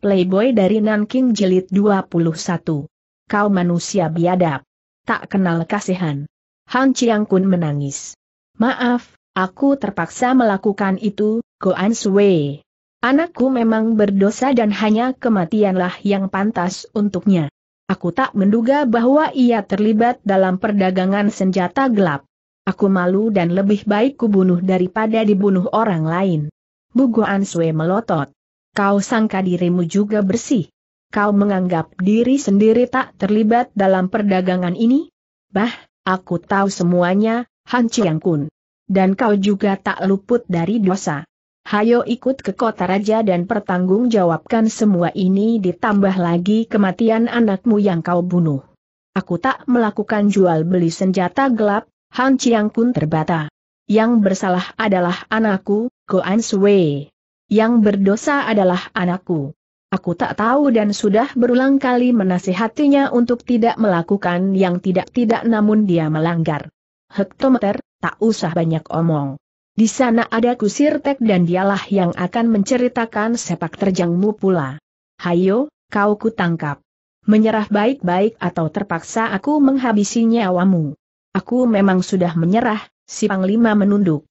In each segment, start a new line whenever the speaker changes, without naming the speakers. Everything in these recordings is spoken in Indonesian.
Playboy dari Nanking Jilid 21. Kau manusia biadab. Tak kenal kasihan. Han Chiang Kun menangis. Maaf, aku terpaksa melakukan itu, Goan Sui. Anakku memang berdosa dan hanya kematianlah yang pantas untuknya. Aku tak menduga bahwa ia terlibat dalam perdagangan senjata gelap. Aku malu dan lebih baik kubunuh daripada dibunuh orang lain. Bu Goan Sui melotot. Kau sangka dirimu juga bersih? Kau menganggap diri sendiri tak terlibat dalam perdagangan ini? Bah, aku tahu semuanya, Han Chiang Kun. Dan kau juga tak luput dari dosa. Hayo ikut ke kota raja dan pertanggungjawabkan semua ini ditambah lagi kematian anakmu yang kau bunuh. Aku tak melakukan jual beli senjata gelap, Han Chiang Kun terbata. Yang bersalah adalah anakku, Goan Sui yang berdosa adalah anakku. Aku tak tahu dan sudah berulang kali menasihatinya untuk tidak melakukan yang tidak-tidak namun dia melanggar. Hektometer, tak usah banyak omong. Di sana ada kusir tek dan dialah yang akan menceritakan sepak terjangmu pula. Hayo, kau ku tangkap. Menyerah baik-baik atau terpaksa aku menghabisi nyawamu. Aku memang sudah menyerah, si Panglima menunduk.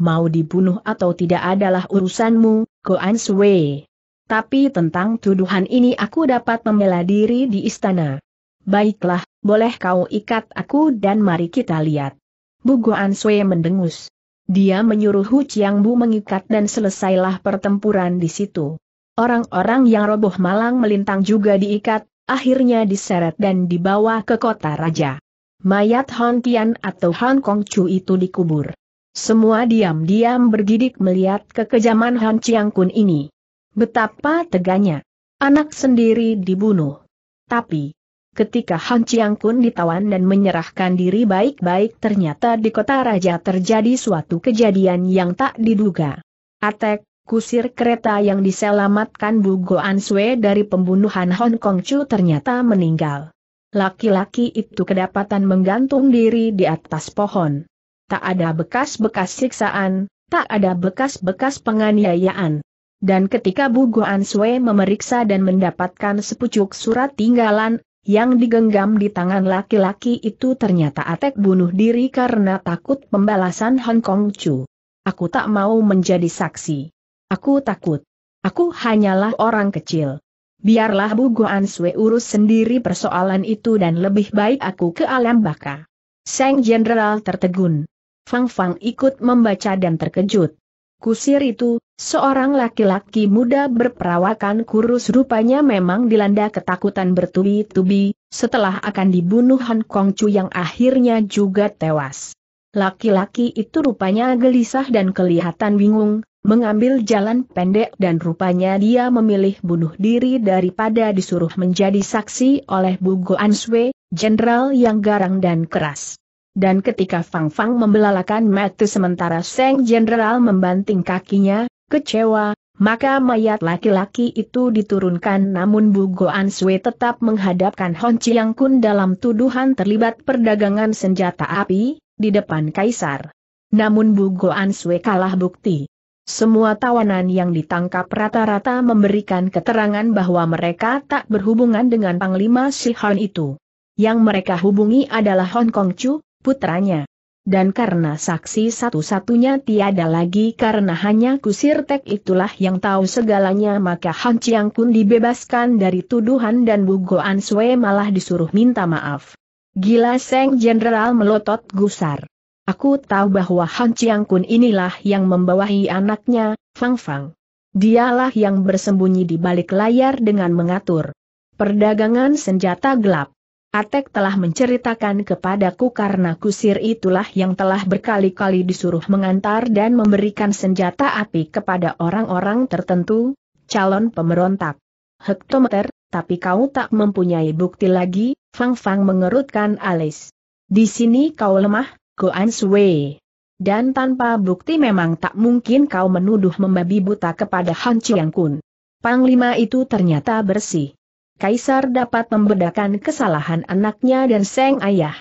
Mau dibunuh atau tidak adalah urusanmu, Koan Sui. Tapi tentang tuduhan ini aku dapat membela diri di istana. Baiklah, boleh kau ikat aku dan mari kita lihat. Bu Goan Sui mendengus. Dia menyuruh Hu Chiang Bu mengikat dan selesailah pertempuran di situ. Orang-orang yang roboh malang melintang juga diikat, akhirnya diseret dan dibawa ke kota raja. Mayat Hon Tian atau Hong Kong Chu itu dikubur. Semua diam-diam bergidik melihat kekejaman Han Chiang Kun ini. Betapa teganya. Anak sendiri dibunuh. Tapi, ketika Han Chiang Kun ditawan dan menyerahkan diri baik-baik ternyata di kota raja terjadi suatu kejadian yang tak diduga. Atek, kusir kereta yang diselamatkan Bu Goan Sue dari pembunuhan Hong Kong Chu ternyata meninggal. Laki-laki itu kedapatan menggantung diri di atas pohon tak ada bekas-bekas siksaan, tak ada bekas-bekas penganiayaan. Dan ketika Bu Guan Sui memeriksa dan mendapatkan sepucuk surat tinggalan, yang digenggam di tangan laki-laki itu ternyata Atek bunuh diri karena takut pembalasan Hong Kong Chu. Aku tak mau menjadi saksi. Aku takut. Aku hanyalah orang kecil. Biarlah Bu Guan Sui urus sendiri persoalan itu dan lebih baik aku ke alam baka. Sang Jenderal tertegun. Fang Fang ikut membaca dan terkejut. Kusir itu, seorang laki-laki muda berperawakan kurus rupanya memang dilanda ketakutan bertubi-tubi, setelah akan dibunuh Han Kong Chu yang akhirnya juga tewas. Laki-laki itu rupanya gelisah dan kelihatan bingung, mengambil jalan pendek dan rupanya dia memilih bunuh diri daripada disuruh menjadi saksi oleh Bu Goan Sui, jenderal yang garang dan keras. Dan ketika Fang Fang membelalakan mata sementara Seng Jenderal membanting kakinya, kecewa, maka mayat laki-laki itu diturunkan namun Bu Goan Sui tetap menghadapkan Hon Chiang Kun dalam tuduhan terlibat perdagangan senjata api, di depan Kaisar. Namun Bu Goan Sui kalah bukti. Semua tawanan yang ditangkap rata-rata memberikan keterangan bahwa mereka tak berhubungan dengan Panglima Si Sihon itu. Yang mereka hubungi adalah Hong Kong Chu, putranya. Dan karena saksi satu-satunya tiada lagi karena hanya kusir tek itulah yang tahu segalanya maka Han Chiang Kun dibebaskan dari tuduhan dan bugoan Sue malah disuruh minta maaf. Gila Seng Jenderal melotot gusar. Aku tahu bahwa Han Chiang Kun inilah yang membawahi anaknya, Fang Fang. Dialah yang bersembunyi di balik layar dengan mengatur perdagangan senjata gelap. Atek telah menceritakan kepadaku karena kusir itulah yang telah berkali-kali disuruh mengantar dan memberikan senjata api kepada orang-orang tertentu, calon pemberontak. Hektometer, tapi kau tak mempunyai bukti lagi, Fang Fang mengerutkan alis. Di sini kau lemah, Goan Sui. Dan tanpa bukti memang tak mungkin kau menuduh membabi buta kepada Han Chiang Kun. Panglima itu ternyata bersih. Kaisar dapat membedakan kesalahan anaknya dan Seng Ayah.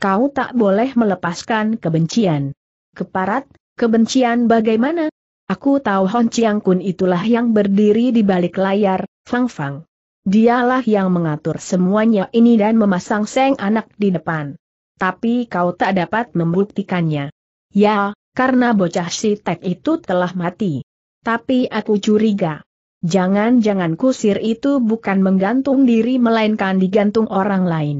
Kau tak boleh melepaskan kebencian. Keparat, kebencian bagaimana? Aku tahu Hon Chiang Kun itulah yang berdiri di balik layar, Fang Fang. Dialah yang mengatur semuanya ini dan memasang Seng anak di depan. Tapi kau tak dapat membuktikannya. Ya, karena bocah si Tek itu telah mati. Tapi aku curiga. Jangan-jangan kusir itu bukan menggantung diri melainkan digantung orang lain.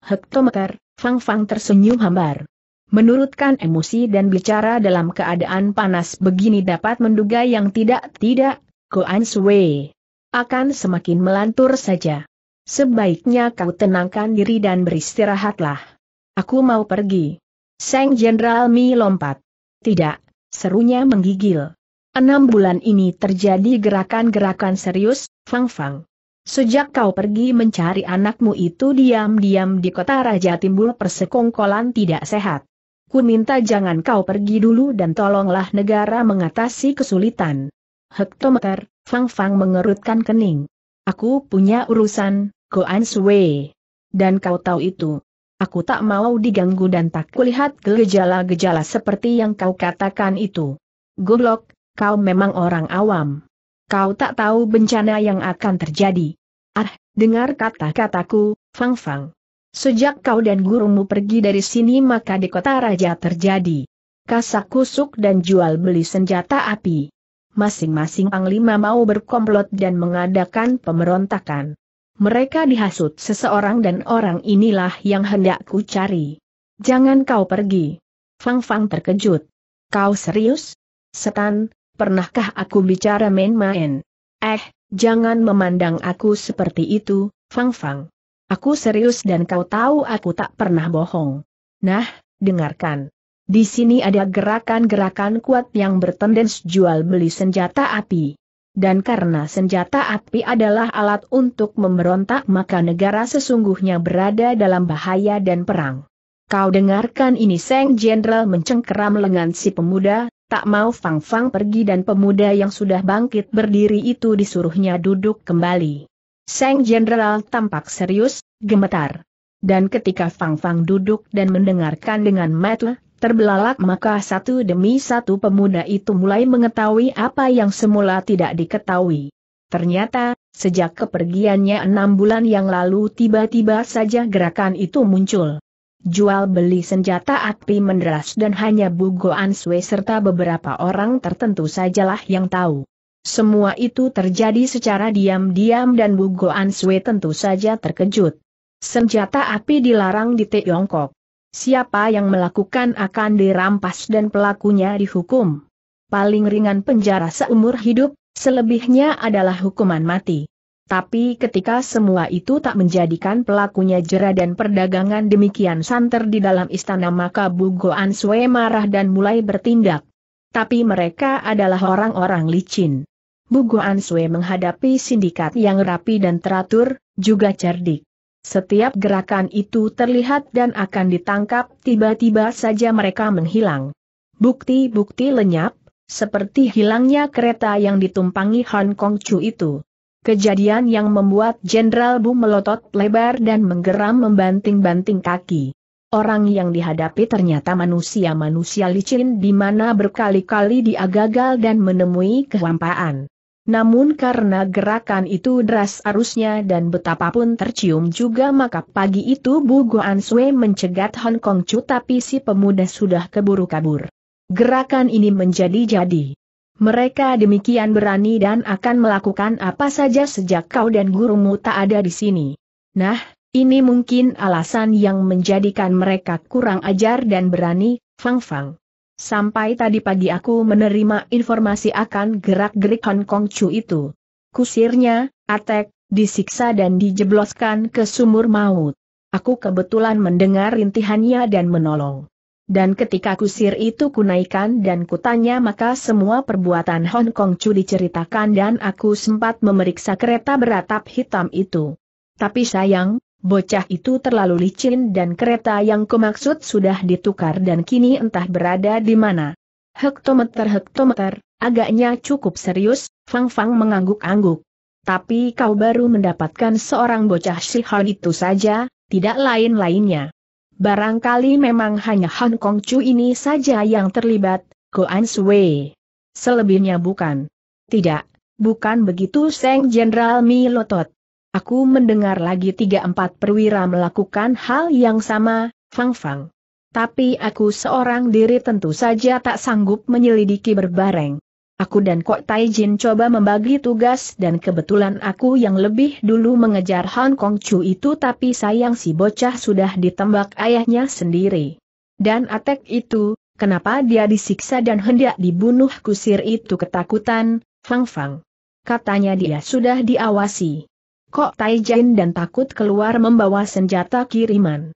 Hektometer, Fang Fang tersenyum hambar. Menurutkan emosi dan bicara dalam keadaan panas begini dapat menduga yang tidak-tidak, Koan Sui akan semakin melantur saja. Sebaiknya kau tenangkan diri dan beristirahatlah. Aku mau pergi. Seng Jenderal Mi lompat. Tidak, serunya menggigil. Enam bulan ini terjadi gerakan-gerakan serius, Fang Fang. Sejak kau pergi mencari anakmu itu diam-diam di kota Raja timbul persekongkolan tidak sehat. Ku minta jangan kau pergi dulu dan tolonglah negara mengatasi kesulitan. Hektometer, Fang Fang mengerutkan kening. Aku punya urusan, Goan Sui. Dan kau tahu itu. Aku tak mau diganggu dan tak kulihat gejala-gejala seperti yang kau katakan itu. Goblok, kau memang orang awam. Kau tak tahu bencana yang akan terjadi. Ah, dengar kata-kataku, Fang Fang. Sejak kau dan gurumu pergi dari sini maka di kota raja terjadi. Kasak kusuk dan jual beli senjata api. Masing-masing panglima mau berkomplot dan mengadakan pemberontakan. Mereka dihasut seseorang dan orang inilah yang hendak ku cari. Jangan kau pergi. Fang Fang terkejut. Kau serius? Setan, pernahkah aku bicara main-main? Eh, jangan memandang aku seperti itu, Fang Fang. Aku serius dan kau tahu aku tak pernah bohong. Nah, dengarkan. Di sini ada gerakan-gerakan kuat yang bertendens jual beli senjata api. Dan karena senjata api adalah alat untuk memberontak maka negara sesungguhnya berada dalam bahaya dan perang. Kau dengarkan ini Seng Jenderal mencengkeram lengan si pemuda, tak mau Fang Fang pergi dan pemuda yang sudah bangkit berdiri itu disuruhnya duduk kembali. Sang Jenderal tampak serius, gemetar. Dan ketika Fang Fang duduk dan mendengarkan dengan mata terbelalak maka satu demi satu pemuda itu mulai mengetahui apa yang semula tidak diketahui. Ternyata, sejak kepergiannya enam bulan yang lalu tiba-tiba saja gerakan itu muncul. Jual beli senjata api menderas dan hanya Bugo Answe serta beberapa orang tertentu sajalah yang tahu. Semua itu terjadi secara diam-diam dan Bugo Answe tentu saja terkejut. Senjata api dilarang di Tiongkok. Siapa yang melakukan akan dirampas dan pelakunya dihukum. Paling ringan penjara seumur hidup, selebihnya adalah hukuman mati. Tapi ketika semua itu tak menjadikan pelakunya jera dan perdagangan demikian santer di dalam istana maka Bugo Sue marah dan mulai bertindak. Tapi mereka adalah orang-orang licin. Bugo Sue menghadapi sindikat yang rapi dan teratur, juga cerdik. Setiap gerakan itu terlihat dan akan ditangkap tiba-tiba saja mereka menghilang. Bukti-bukti lenyap, seperti hilangnya kereta yang ditumpangi Hong Kong Chu itu. Kejadian yang membuat Jenderal Bu melotot lebar dan menggeram membanting-banting kaki. Orang yang dihadapi ternyata manusia-manusia licin di mana berkali-kali dia gagal dan menemui kehampaan. Namun karena gerakan itu deras arusnya dan betapapun tercium juga maka pagi itu Bu Guan Sui mencegat Hong Kong Chu tapi si pemuda sudah keburu kabur. Gerakan ini menjadi jadi. Mereka demikian berani dan akan melakukan apa saja sejak kau dan gurumu tak ada di sini. Nah, ini mungkin alasan yang menjadikan mereka kurang ajar dan berani, Fang Fang. Sampai tadi pagi aku menerima informasi akan gerak-gerik Hong Kong Chu itu. Kusirnya, Atek, disiksa dan dijebloskan ke sumur maut. Aku kebetulan mendengar rintihannya dan menolong. Dan ketika kusir itu kunaikan dan kutanya maka semua perbuatan Hong Kong Chu diceritakan dan aku sempat memeriksa kereta beratap hitam itu. Tapi sayang, bocah itu terlalu licin dan kereta yang kumaksud sudah ditukar dan kini entah berada di mana. Hektometer-hektometer, agaknya cukup serius, Fang Fang mengangguk-angguk. Tapi kau baru mendapatkan seorang bocah si Shihan itu saja, tidak lain-lainnya. Barangkali memang hanya Han Kong Chu ini saja yang terlibat, Goan Sui. Selebihnya bukan. Tidak, bukan begitu Seng Jenderal Mi Lotot. Aku mendengar lagi tiga empat perwira melakukan hal yang sama, Fang Fang. Tapi aku seorang diri tentu saja tak sanggup menyelidiki berbareng. Aku dan Kok Taijin coba membagi tugas dan kebetulan aku yang lebih dulu mengejar Han Kong Chu itu tapi sayang si bocah sudah ditembak ayahnya sendiri. Dan Atek itu, kenapa dia disiksa dan hendak dibunuh kusir itu ketakutan, Fang Fang. Katanya dia sudah diawasi. Kok Taijin dan takut keluar membawa senjata kiriman.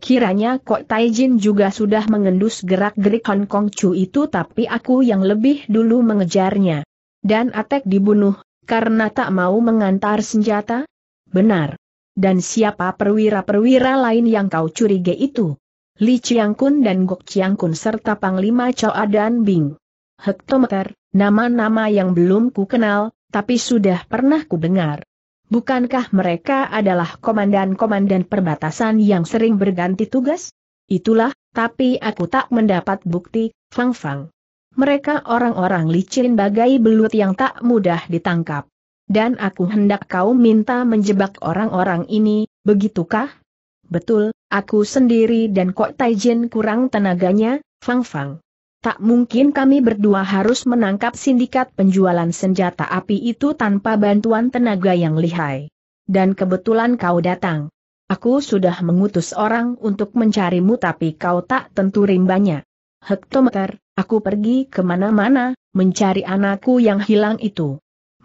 Kiranya Kok Taijin juga sudah mengendus gerak-gerik Hong Kong Chu itu tapi aku yang lebih dulu mengejarnya. Dan Atek dibunuh, karena tak mau mengantar senjata? Benar. Dan siapa perwira-perwira lain yang kau curigai itu? Li Chiang Kun dan Gok Chiang Kun serta Panglima Choa dan Bing. Hektometer, nama-nama yang belum ku kenal, tapi sudah pernah ku dengar. Bukankah mereka adalah komandan-komandan perbatasan yang sering berganti tugas? Itulah, tapi aku tak mendapat bukti, Fang Fang. Mereka orang-orang licin bagai belut yang tak mudah ditangkap. Dan aku hendak kau minta menjebak orang-orang ini, begitukah? Betul, aku sendiri dan Kok Taijin kurang tenaganya, Fang Fang. Tak mungkin kami berdua harus menangkap sindikat penjualan senjata api itu tanpa bantuan tenaga yang lihai. Dan kebetulan kau datang. Aku sudah mengutus orang untuk mencarimu tapi kau tak tentu rimbanya. Hektometer, aku pergi kemana-mana, mencari anakku yang hilang itu.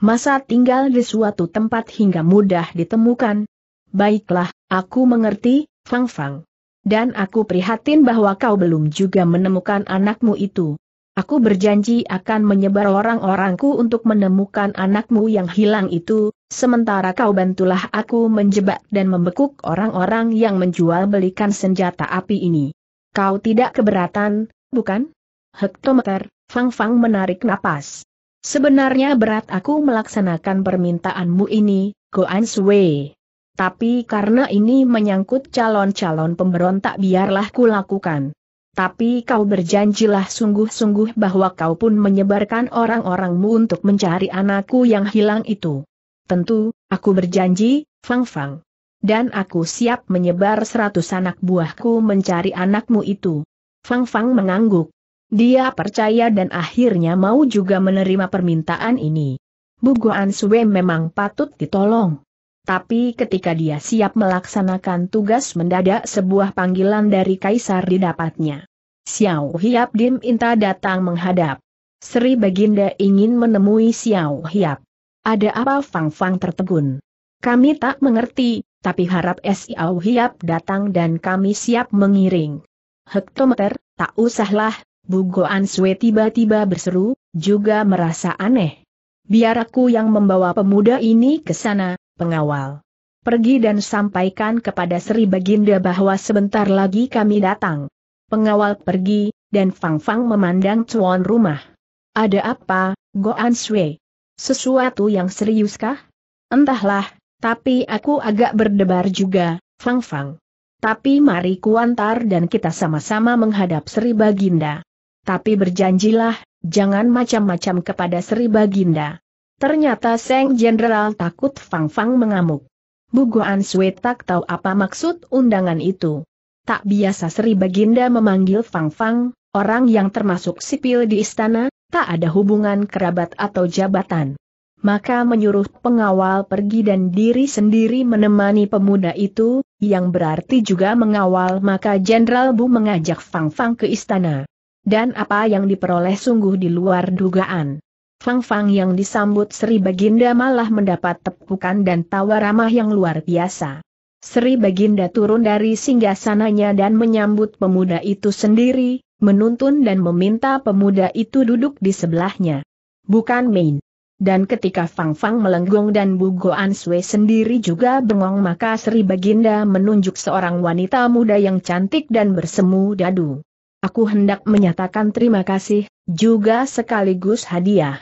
Masa tinggal di suatu tempat hingga mudah ditemukan? Baiklah, aku mengerti, Fang Fang. Dan aku prihatin bahwa kau belum juga menemukan anakmu itu. Aku berjanji akan menyebar orang-orangku untuk menemukan anakmu yang hilang itu, sementara kau bantulah aku menjebak dan membekuk orang-orang yang menjual belikan senjata api ini. Kau tidak keberatan, bukan? Hektometer, Fang Fang menarik napas. Sebenarnya berat aku melaksanakan permintaanmu ini, Goan Sui. Tapi karena ini menyangkut calon-calon pemberontak biarlah kulakukan. Tapi kau berjanjilah sungguh-sungguh bahwa kau pun menyebarkan orang-orangmu untuk mencari anakku yang hilang itu. Tentu, aku berjanji, Fang Fang. Dan aku siap menyebar seratus anak buahku mencari anakmu itu. Fang Fang mengangguk. Dia percaya dan akhirnya mau juga menerima permintaan ini. Guan Sue memang patut ditolong tapi ketika dia siap melaksanakan tugas mendadak sebuah panggilan dari kaisar didapatnya. Xiao Hiap Dim Inta datang menghadap. Sri Baginda ingin menemui Xiao Hiap. Ada apa Fang Fang tertegun? Kami tak mengerti, tapi harap Xiao Hiap datang dan kami siap mengiring. Hektometer, tak usahlah, Goan Swe tiba-tiba berseru, juga merasa aneh. Biar aku yang membawa pemuda ini ke sana, pengawal. Pergi dan sampaikan kepada Sri Baginda bahwa sebentar lagi kami datang. Pengawal pergi, dan Fang Fang memandang cuan rumah. Ada apa, Goan Sui? Sesuatu yang serius kah? Entahlah, tapi aku agak berdebar juga, Fang Fang. Tapi mari kuantar dan kita sama-sama menghadap Sri Baginda. Tapi berjanjilah, jangan macam-macam kepada Sri Baginda. Ternyata Seng Jenderal takut Fang Fang mengamuk. Guan Sui tak tahu apa maksud undangan itu. Tak biasa Sri Baginda memanggil Fang Fang, orang yang termasuk sipil di istana, tak ada hubungan kerabat atau jabatan. Maka menyuruh pengawal pergi dan diri sendiri menemani pemuda itu, yang berarti juga mengawal maka Jenderal Bu mengajak Fang Fang ke istana. Dan apa yang diperoleh sungguh di luar dugaan. Fang Fang yang disambut Sri Baginda malah mendapat tepukan dan tawa ramah yang luar biasa. Sri Baginda turun dari singgasananya dan menyambut pemuda itu sendiri, menuntun dan meminta pemuda itu duduk di sebelahnya. Bukan main. Dan ketika Fang Fang melenggung dan Bugo Answe sendiri juga bengong maka Sri Baginda menunjuk seorang wanita muda yang cantik dan bersemu dadu. Aku hendak menyatakan terima kasih, juga sekaligus hadiah.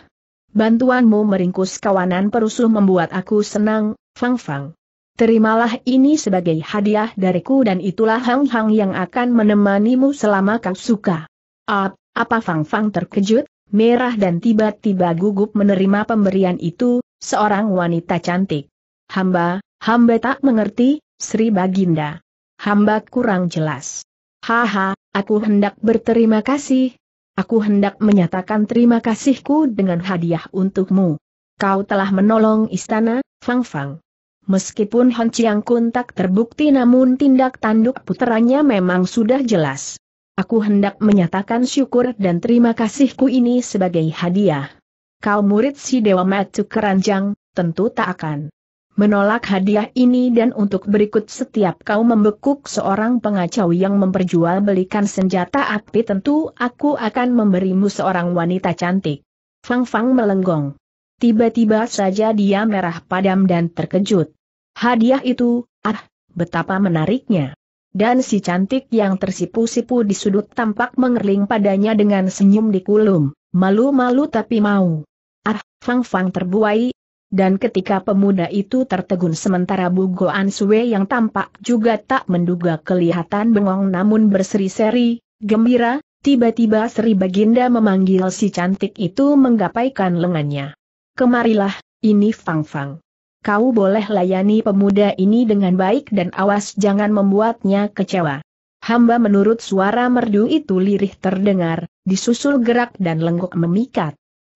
Bantuanmu meringkus kawanan perusuh membuat aku senang, Fang Fang. Terimalah ini sebagai hadiah dariku dan itulah Hang Hang yang akan menemanimu selama kau suka. Ap, apa Fang Fang terkejut, merah dan tiba-tiba gugup menerima pemberian itu, seorang wanita cantik. Hamba, hamba tak mengerti, Sri Baginda. Hamba kurang jelas. Haha, aku hendak berterima kasih, Aku hendak menyatakan terima kasihku dengan hadiah untukmu. Kau telah menolong istana, Fang Fang. Meskipun Han Chiang Kun tak terbukti namun tindak tanduk puterannya memang sudah jelas. Aku hendak menyatakan syukur dan terima kasihku ini sebagai hadiah. Kau murid si Dewa Matu Keranjang, tentu tak akan menolak hadiah ini dan untuk berikut setiap kau membekuk seorang pengacau yang memperjualbelikan senjata api tentu aku akan memberimu seorang wanita cantik. Fang Fang melenggong. Tiba-tiba saja dia merah padam dan terkejut. Hadiah itu, ah, betapa menariknya. Dan si cantik yang tersipu-sipu di sudut tampak mengerling padanya dengan senyum di kulum, malu-malu tapi mau. Ah, Fang Fang terbuai, dan ketika pemuda itu tertegun sementara Bu Goan Sue yang tampak juga tak menduga kelihatan bengong namun berseri-seri, gembira, tiba-tiba Sri Baginda memanggil si cantik itu menggapaikan lengannya. Kemarilah, ini Fang Fang. Kau boleh layani pemuda ini dengan baik dan awas jangan membuatnya kecewa. Hamba menurut suara merdu itu lirih terdengar, disusul gerak dan lenggok memikat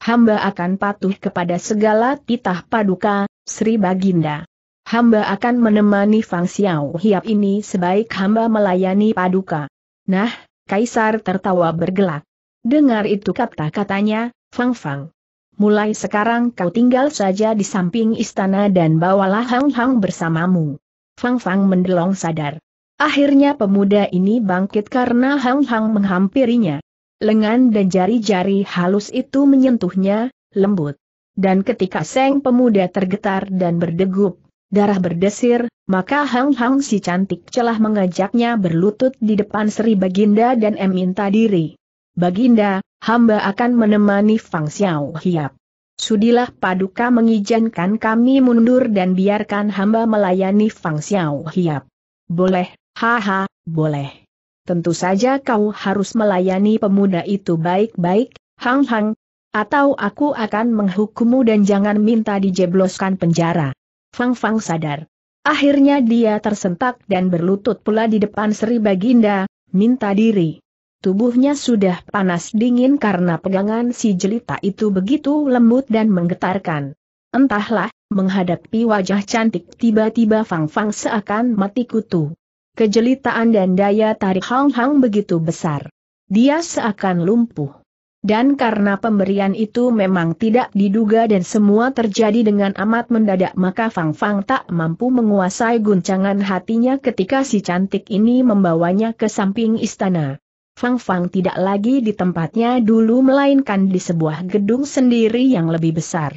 hamba akan patuh kepada segala titah paduka, Sri Baginda. Hamba akan menemani Fang Xiao Hiap ini sebaik hamba melayani paduka. Nah, Kaisar tertawa bergelak. Dengar itu kata-katanya, Fang Fang. Mulai sekarang kau tinggal saja di samping istana dan bawalah Hang Hang bersamamu. Fang Fang mendelong sadar. Akhirnya pemuda ini bangkit karena Hang Hang menghampirinya lengan dan jari-jari halus itu menyentuhnya, lembut. Dan ketika Seng pemuda tergetar dan berdegup, darah berdesir, maka Hang Hang si cantik celah mengajaknya berlutut di depan Sri Baginda dan meminta diri. Baginda, hamba akan menemani Fang Xiao Hiap. Sudilah paduka mengizinkan kami mundur dan biarkan hamba melayani Fang Xiao Hiap. Boleh, haha, boleh tentu saja kau harus melayani pemuda itu baik-baik, hang-hang, atau aku akan menghukummu dan jangan minta dijebloskan penjara. Fang Fang sadar. Akhirnya dia tersentak dan berlutut pula di depan Sri Baginda, minta diri. Tubuhnya sudah panas dingin karena pegangan si jelita itu begitu lembut dan menggetarkan. Entahlah, menghadapi wajah cantik tiba-tiba Fang Fang seakan mati kutu kejelitaan dan daya tarik Hang Hang begitu besar. Dia seakan lumpuh. Dan karena pemberian itu memang tidak diduga dan semua terjadi dengan amat mendadak maka Fang Fang tak mampu menguasai guncangan hatinya ketika si cantik ini membawanya ke samping istana. Fang Fang tidak lagi di tempatnya dulu melainkan di sebuah gedung sendiri yang lebih besar.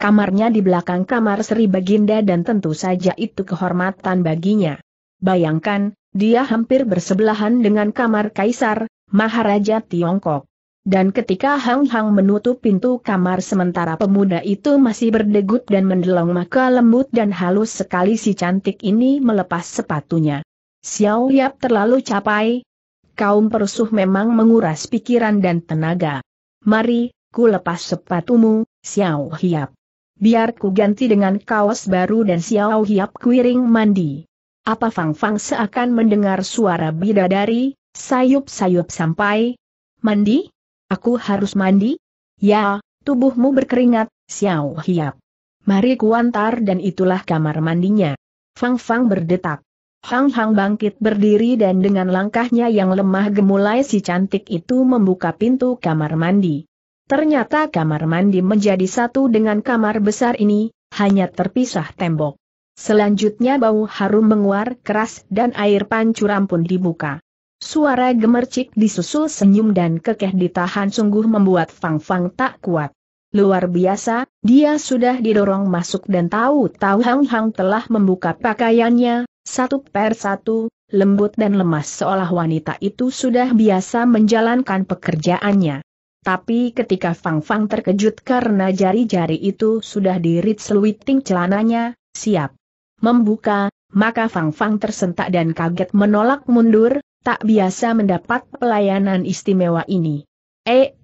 Kamarnya di belakang kamar Sri Baginda dan tentu saja itu kehormatan baginya. Bayangkan, dia hampir bersebelahan dengan kamar kaisar, Maharaja Tiongkok. Dan ketika Hang Hang menutup pintu kamar sementara pemuda itu masih berdegup dan mendelong maka lembut dan halus sekali si cantik ini melepas sepatunya. Xiao Yap terlalu capai. Kaum perusuh memang menguras pikiran dan tenaga. Mari, ku lepas sepatumu, Xiao Hiap. Biar ku ganti dengan kaos baru dan Xiao Hiap kuiring mandi. Apa Fang Fang seakan mendengar suara bidadari, sayup-sayup sampai. Mandi? Aku harus mandi? Ya, tubuhmu berkeringat, Xiao Hiap. Mari kuantar dan itulah kamar mandinya. Fang Fang berdetak. Hang Hang bangkit berdiri dan dengan langkahnya yang lemah gemulai si cantik itu membuka pintu kamar mandi. Ternyata kamar mandi menjadi satu dengan kamar besar ini, hanya terpisah tembok. Selanjutnya bau harum menguar keras dan air pancuran pun dibuka. Suara gemercik disusul senyum dan kekeh ditahan sungguh membuat Fang Fang tak kuat. Luar biasa, dia sudah didorong masuk dan tahu-tahu Hang Hang telah membuka pakaiannya, satu per satu, lembut dan lemas seolah wanita itu sudah biasa menjalankan pekerjaannya. Tapi ketika Fang Fang terkejut karena jari-jari itu sudah dirit seluiting celananya, siap membuka, maka Fang Fang tersentak dan kaget menolak mundur, tak biasa mendapat pelayanan istimewa ini. Eh,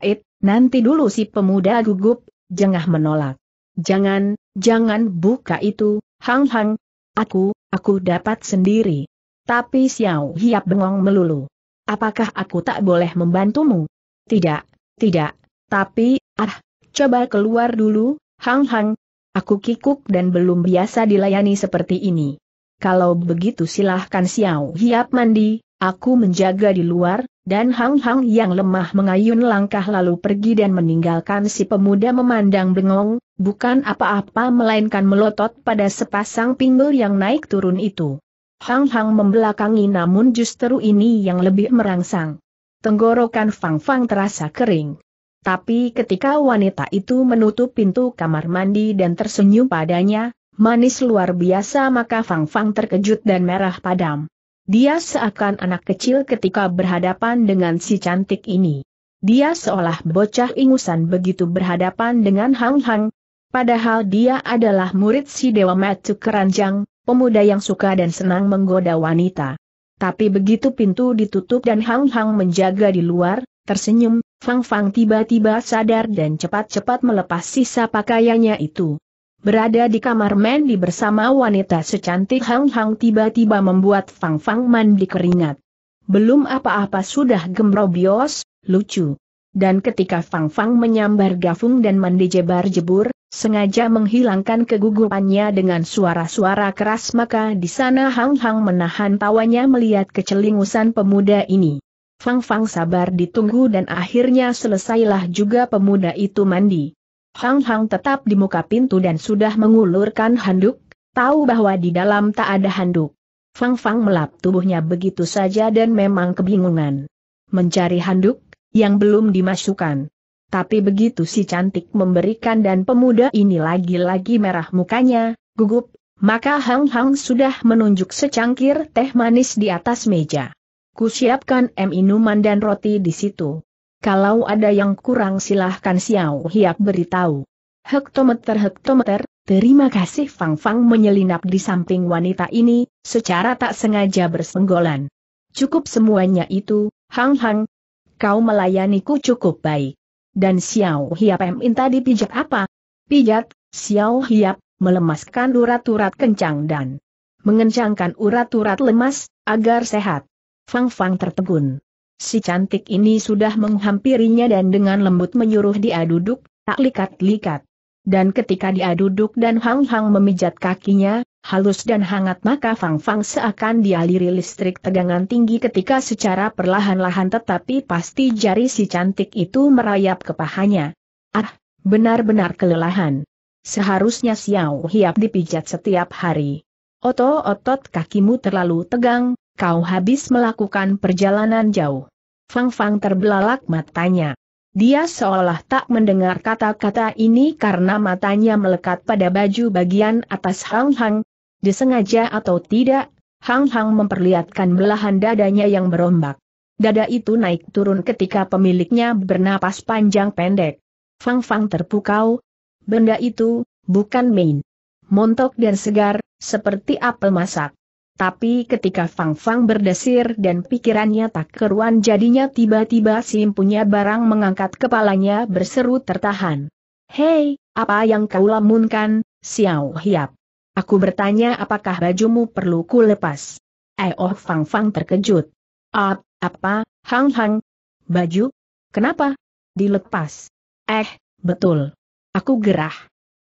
it, nanti dulu si pemuda gugup, jengah menolak. Jangan, jangan buka itu, Hang Hang. Aku, aku dapat sendiri. Tapi Xiao Hiap bengong melulu. Apakah aku tak boleh membantumu? Tidak, tidak, tapi, ah, coba keluar dulu, Hang Hang, Aku kikuk dan belum biasa dilayani seperti ini. Kalau begitu silahkan Xiao Hiap mandi, aku menjaga di luar, dan Hang Hang yang lemah mengayun langkah lalu pergi dan meninggalkan si pemuda memandang bengong, bukan apa-apa melainkan melotot pada sepasang pinggul yang naik turun itu. Hang Hang membelakangi namun justru ini yang lebih merangsang. Tenggorokan Fang Fang terasa kering. Tapi ketika wanita itu menutup pintu kamar mandi dan tersenyum padanya, manis luar biasa maka Fang Fang terkejut dan merah padam. Dia seakan anak kecil ketika berhadapan dengan si cantik ini. Dia seolah bocah ingusan begitu berhadapan dengan Hang Hang. Padahal dia adalah murid si Dewa Matuk Keranjang, pemuda yang suka dan senang menggoda wanita. Tapi begitu pintu ditutup dan Hang Hang menjaga di luar, tersenyum, Fang Fang tiba-tiba sadar dan cepat-cepat melepas sisa pakaiannya itu. Berada di kamar mandi bersama wanita secantik Hang Hang tiba-tiba membuat Fang Fang mandi keringat. Belum apa-apa sudah gemrobios, lucu. Dan ketika Fang Fang menyambar gafung dan mandi jebar-jebur, sengaja menghilangkan kegugupannya dengan suara-suara keras maka di sana Hang Hang menahan tawanya melihat kecelingusan pemuda ini. Fang Fang sabar ditunggu dan akhirnya selesailah juga pemuda itu mandi. Hang Hang tetap di muka pintu dan sudah mengulurkan handuk, tahu bahwa di dalam tak ada handuk. Fang Fang melap tubuhnya begitu saja dan memang kebingungan. Mencari handuk, yang belum dimasukkan. Tapi begitu si cantik memberikan dan pemuda ini lagi-lagi merah mukanya, gugup, maka Hang Hang sudah menunjuk secangkir teh manis di atas meja. Kusiapkan M minuman dan roti di situ. Kalau ada yang kurang silahkan Xiao Hiak beritahu. Hektometer-hektometer, terima kasih Fang Fang menyelinap di samping wanita ini, secara tak sengaja bersenggolan. Cukup semuanya itu, Hang Hang. Kau melayaniku cukup baik. Dan Xiao Hiap minta dipijat apa? Pijat, Xiao Hiap, melemaskan urat-urat kencang dan mengencangkan urat-urat lemas, agar sehat. Fang Fang tertegun. Si cantik ini sudah menghampirinya dan dengan lembut menyuruh dia duduk, tak likat-likat. Dan ketika dia duduk dan Hang Hang memijat kakinya, halus dan hangat maka Fang Fang seakan dialiri listrik tegangan tinggi ketika secara perlahan-lahan tetapi pasti jari si cantik itu merayap ke pahanya. Ah, benar-benar kelelahan. Seharusnya Xiao Hiap dipijat setiap hari. Otot-otot kakimu terlalu tegang, kau habis melakukan perjalanan jauh. Fang Fang terbelalak matanya. Dia seolah tak mendengar kata-kata ini karena matanya melekat pada baju bagian atas Hang Hang. Disengaja atau tidak, Hang Hang memperlihatkan belahan dadanya yang berombak. Dada itu naik turun ketika pemiliknya bernapas panjang pendek. Fang Fang terpukau. Benda itu, bukan main. Montok dan segar, seperti apel masak. Tapi ketika Fang Fang berdesir dan pikirannya tak keruan jadinya tiba-tiba si impunya barang mengangkat kepalanya berseru tertahan. Hei, apa yang kau lamunkan, Xiao Hiap? Aku bertanya apakah bajumu perlu ku lepas? Eh oh Fang Fang terkejut. Ap, apa, Hang Hang? Baju? Kenapa? Dilepas. Eh, betul. Aku gerah.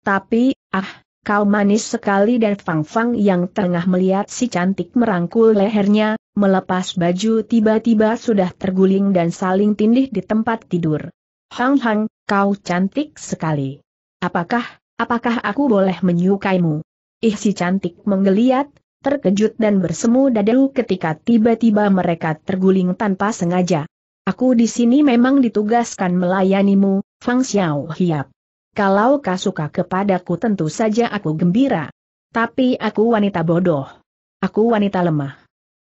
Tapi, ah, kau manis sekali dan Fang Fang yang tengah melihat si cantik merangkul lehernya, melepas baju tiba-tiba sudah terguling dan saling tindih di tempat tidur. Hang Hang, kau cantik sekali. Apakah, apakah aku boleh menyukaimu? Ih si cantik menggeliat, terkejut dan bersemu dadu ketika tiba-tiba mereka terguling tanpa sengaja. Aku di sini memang ditugaskan melayanimu, Fang Xiao Hiap. Kalau kau suka kepadaku tentu saja aku gembira. Tapi aku wanita bodoh. Aku wanita lemah.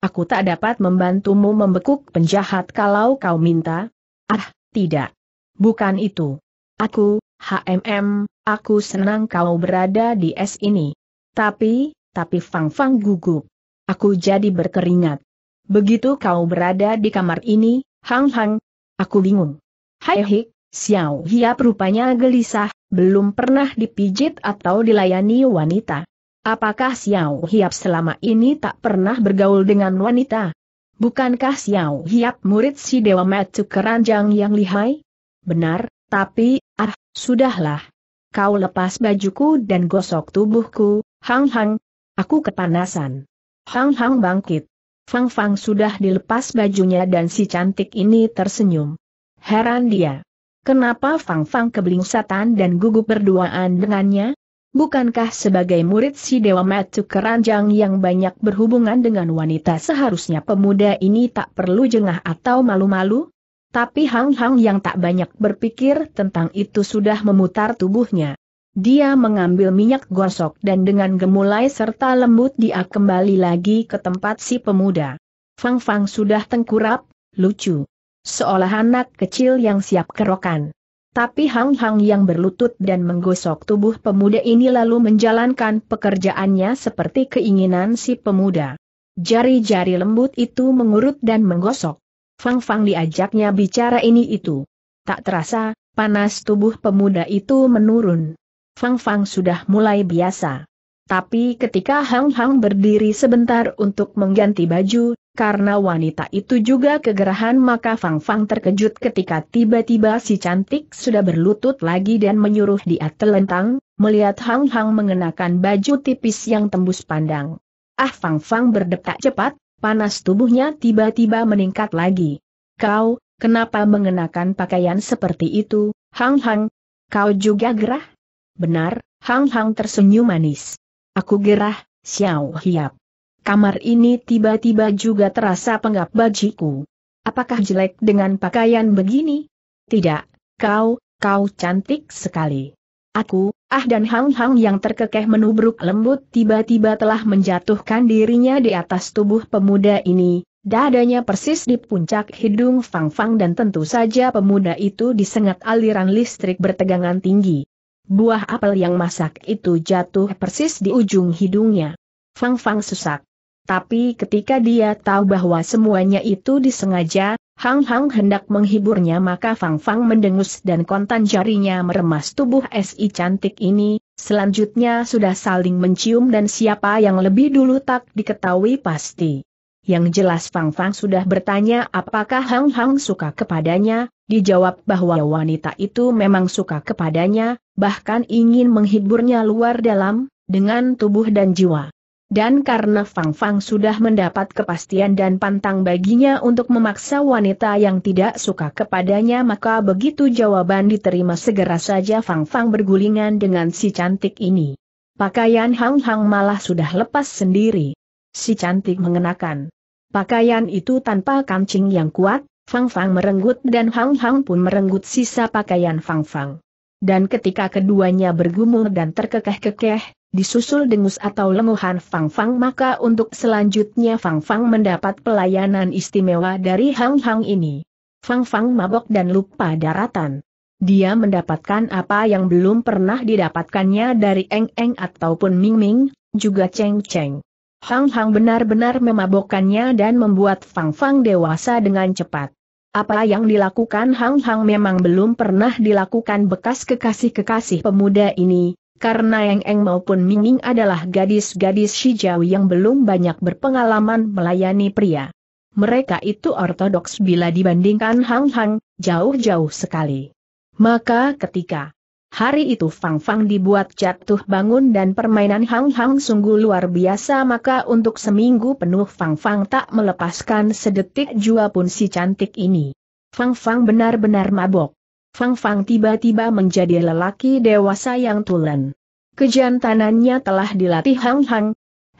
Aku tak dapat membantumu membekuk penjahat kalau kau minta. Ah, tidak. Bukan itu. Aku, HMM, aku senang kau berada di es ini. Tapi, tapi Fang Fang gugup. Aku jadi berkeringat. Begitu kau berada di kamar ini, Hang Hang, aku bingung. Hai Hik, Xiao Hiap rupanya gelisah, belum pernah dipijit atau dilayani wanita. Apakah Xiao Hiap selama ini tak pernah bergaul dengan wanita? Bukankah Xiao Hiap murid si Dewa Metu Keranjang yang lihai? Benar, tapi, ah, sudahlah. Kau lepas bajuku dan gosok tubuhku, Hang Hang. Aku kepanasan. Hang Hang bangkit. Fang Fang sudah dilepas bajunya dan si cantik ini tersenyum. Heran dia. Kenapa Fang Fang keblingsatan dan gugup berduaan dengannya? Bukankah sebagai murid si Dewa Matu Keranjang yang banyak berhubungan dengan wanita seharusnya pemuda ini tak perlu jengah atau malu-malu? Tapi Hang Hang yang tak banyak berpikir tentang itu sudah memutar tubuhnya. Dia mengambil minyak gosok dan dengan gemulai serta lembut dia kembali lagi ke tempat si pemuda. Fang Fang sudah tengkurap, lucu. Seolah anak kecil yang siap kerokan. Tapi Hang Hang yang berlutut dan menggosok tubuh pemuda ini lalu menjalankan pekerjaannya seperti keinginan si pemuda. Jari-jari lembut itu mengurut dan menggosok. Fang Fang diajaknya bicara ini itu. Tak terasa, panas tubuh pemuda itu menurun. Fang Fang sudah mulai biasa. Tapi ketika Hang Hang berdiri sebentar untuk mengganti baju, karena wanita itu juga kegerahan maka Fang Fang terkejut ketika tiba-tiba si cantik sudah berlutut lagi dan menyuruh dia telentang, melihat Hang Hang mengenakan baju tipis yang tembus pandang. Ah Fang Fang berdetak cepat, panas tubuhnya tiba-tiba meningkat lagi. Kau, kenapa mengenakan pakaian seperti itu, Hang Hang? Kau juga gerah? Benar, Hang Hang tersenyum manis. Aku gerah, Xiao Hiap kamar ini tiba-tiba juga terasa pengap bajiku. Apakah jelek dengan pakaian begini? Tidak, kau, kau cantik sekali. Aku, Ah dan Hang Hang yang terkekeh menubruk lembut tiba-tiba telah menjatuhkan dirinya di atas tubuh pemuda ini, dadanya persis di puncak hidung Fang Fang dan tentu saja pemuda itu disengat aliran listrik bertegangan tinggi. Buah apel yang masak itu jatuh persis di ujung hidungnya. Fang Fang sesak. Tapi ketika dia tahu bahwa semuanya itu disengaja, Hang Hang hendak menghiburnya maka Fang Fang mendengus dan kontan jarinya meremas tubuh SI cantik ini, selanjutnya sudah saling mencium dan siapa yang lebih dulu tak diketahui pasti. Yang jelas Fang Fang sudah bertanya apakah Hang Hang suka kepadanya, dijawab bahwa wanita itu memang suka kepadanya, bahkan ingin menghiburnya luar dalam, dengan tubuh dan jiwa. Dan karena Fang Fang sudah mendapat kepastian dan pantang baginya untuk memaksa wanita yang tidak suka kepadanya maka begitu jawaban diterima segera saja Fang Fang bergulingan dengan si cantik ini. Pakaian Hang Hang malah sudah lepas sendiri. Si cantik mengenakan pakaian itu tanpa kancing yang kuat, Fang Fang merenggut dan Hang Hang pun merenggut sisa pakaian Fang Fang. Dan ketika keduanya bergumul dan terkekeh-kekeh, disusul dengus atau lenguhan Fang Fang maka untuk selanjutnya Fang Fang mendapat pelayanan istimewa dari Hang Hang ini. Fang Fang mabok dan lupa daratan. Dia mendapatkan apa yang belum pernah didapatkannya dari Eng Eng ataupun Ming Ming, juga Cheng Cheng. Hang Hang benar-benar memabokkannya dan membuat Fang Fang dewasa dengan cepat. Apa yang dilakukan Hang Hang memang belum pernah dilakukan bekas kekasih-kekasih pemuda ini, karena yang Eng maupun Minging adalah gadis-gadis Shijau yang belum banyak berpengalaman melayani pria. Mereka itu ortodoks bila dibandingkan Hang Hang, jauh-jauh sekali. Maka ketika Hari itu Fang Fang dibuat jatuh bangun dan permainan Hang Hang sungguh luar biasa maka untuk seminggu penuh Fang Fang tak melepaskan sedetik jua pun si cantik ini. Fang Fang benar-benar mabok. Fang Fang tiba-tiba menjadi lelaki dewasa yang tulen. Kejantanannya telah dilatih Hang Hang.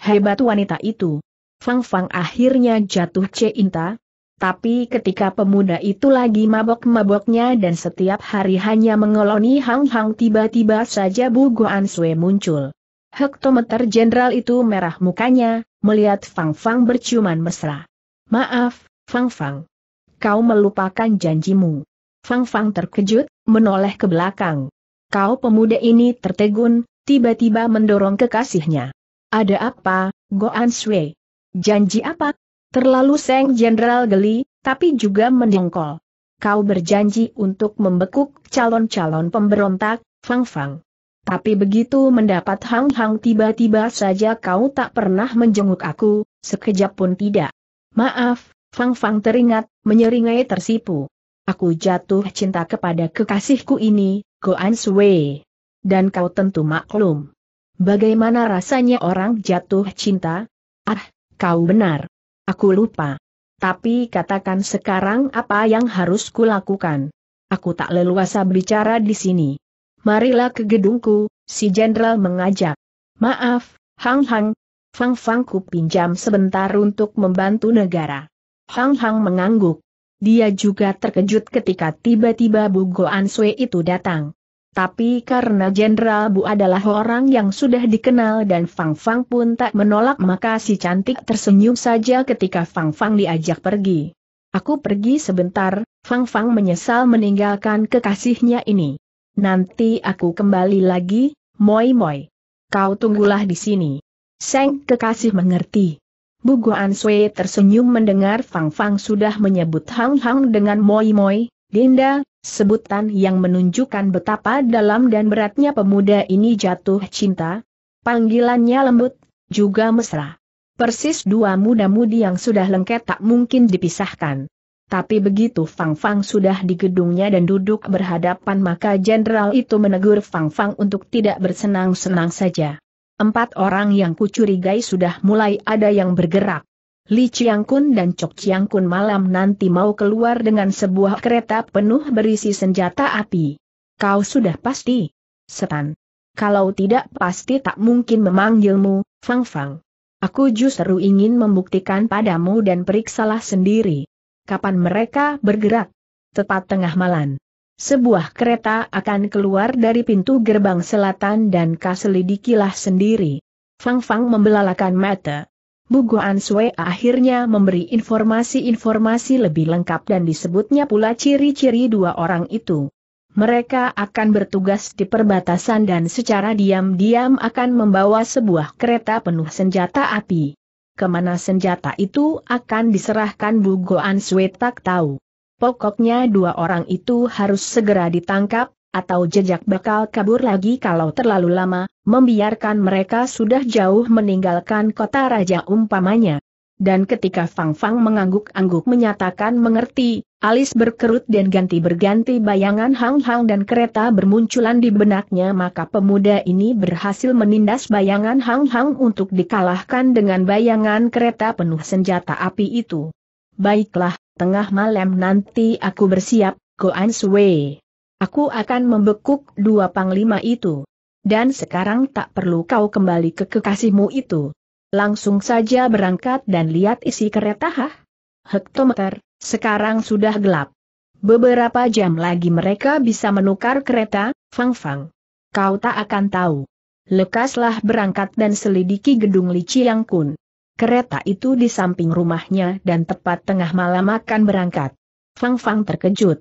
Hebat wanita itu. Fang Fang akhirnya jatuh cinta. Tapi ketika pemuda itu lagi mabok-maboknya dan setiap hari hanya mengoloni Hang Hang tiba-tiba saja Bu Guan Sue muncul. Hektometer jenderal itu merah mukanya, melihat Fang Fang berciuman mesra. Maaf, Fang Fang. Kau melupakan janjimu. Fang Fang terkejut, menoleh ke belakang. Kau pemuda ini tertegun, tiba-tiba mendorong kekasihnya. Ada apa, Goan Sui? Janji apa? Terlalu Seng Jenderal geli, tapi juga mendengkol. Kau berjanji untuk membekuk calon-calon pemberontak, Fang Fang. Tapi begitu mendapat Hang Hang tiba-tiba saja kau tak pernah menjenguk aku, sekejap pun tidak. Maaf, Fang Fang teringat, menyeringai tersipu aku jatuh cinta kepada kekasihku ini, Goan Sui. Dan kau tentu maklum. Bagaimana rasanya orang jatuh cinta? Ah, kau benar. Aku lupa. Tapi katakan sekarang apa yang harus kulakukan. Aku tak leluasa bicara di sini. Marilah ke gedungku, si jenderal mengajak. Maaf, Hang Hang, Fang Fang ku pinjam sebentar untuk membantu negara. Hang Hang mengangguk. Dia juga terkejut ketika tiba-tiba Bu Goan Sui itu datang. Tapi karena Jenderal Bu adalah orang yang sudah dikenal dan Fang Fang pun tak menolak maka si cantik tersenyum saja ketika Fang Fang diajak pergi. Aku pergi sebentar, Fang Fang menyesal meninggalkan kekasihnya ini. Nanti aku kembali lagi, Moi Moi. Kau tunggulah di sini. Seng kekasih mengerti. Guan Sui tersenyum mendengar Fang Fang sudah menyebut Hang Hang dengan Moi Moi, Dinda, sebutan yang menunjukkan betapa dalam dan beratnya pemuda ini jatuh cinta. Panggilannya lembut, juga mesra. Persis dua muda-mudi yang sudah lengket tak mungkin dipisahkan. Tapi begitu Fang Fang sudah di gedungnya dan duduk berhadapan maka jenderal itu menegur Fang Fang untuk tidak bersenang-senang saja. Empat orang yang kucurigai sudah mulai ada yang bergerak. Li Kun dan Cok Kun malam nanti mau keluar dengan sebuah kereta penuh berisi senjata api. Kau sudah pasti. Setan. Kalau tidak pasti tak mungkin memanggilmu, Fang Fang. Aku justru ingin membuktikan padamu dan periksalah sendiri. Kapan mereka bergerak? Tepat tengah malam sebuah kereta akan keluar dari pintu gerbang selatan dan kaselidikilah sendiri. Fang Fang membelalakan mata. Bu Guan Sui akhirnya memberi informasi-informasi lebih lengkap dan disebutnya pula ciri-ciri dua orang itu. Mereka akan bertugas di perbatasan dan secara diam-diam akan membawa sebuah kereta penuh senjata api. Kemana senjata itu akan diserahkan Bu Guan Sui tak tahu. Pokoknya dua orang itu harus segera ditangkap, atau jejak bakal kabur lagi kalau terlalu lama, membiarkan mereka sudah jauh meninggalkan kota raja umpamanya. Dan ketika Fang Fang mengangguk-angguk menyatakan mengerti, alis berkerut dan ganti berganti bayangan Hang Hang dan kereta bermunculan di benaknya maka pemuda ini berhasil menindas bayangan Hang Hang untuk dikalahkan dengan bayangan kereta penuh senjata api itu. Baiklah, Tengah malam nanti aku bersiap, Goan Sui. Aku akan membekuk dua panglima itu. Dan sekarang tak perlu kau kembali ke kekasihmu itu. Langsung saja berangkat dan lihat isi kereta hah? Hektometer, sekarang sudah gelap. Beberapa jam lagi mereka bisa menukar kereta, Fang Fang. Kau tak akan tahu. Lekaslah berangkat dan selidiki gedung Li Chiang Kun. Kereta itu di samping rumahnya dan tepat tengah malam akan berangkat. Fang Fang terkejut.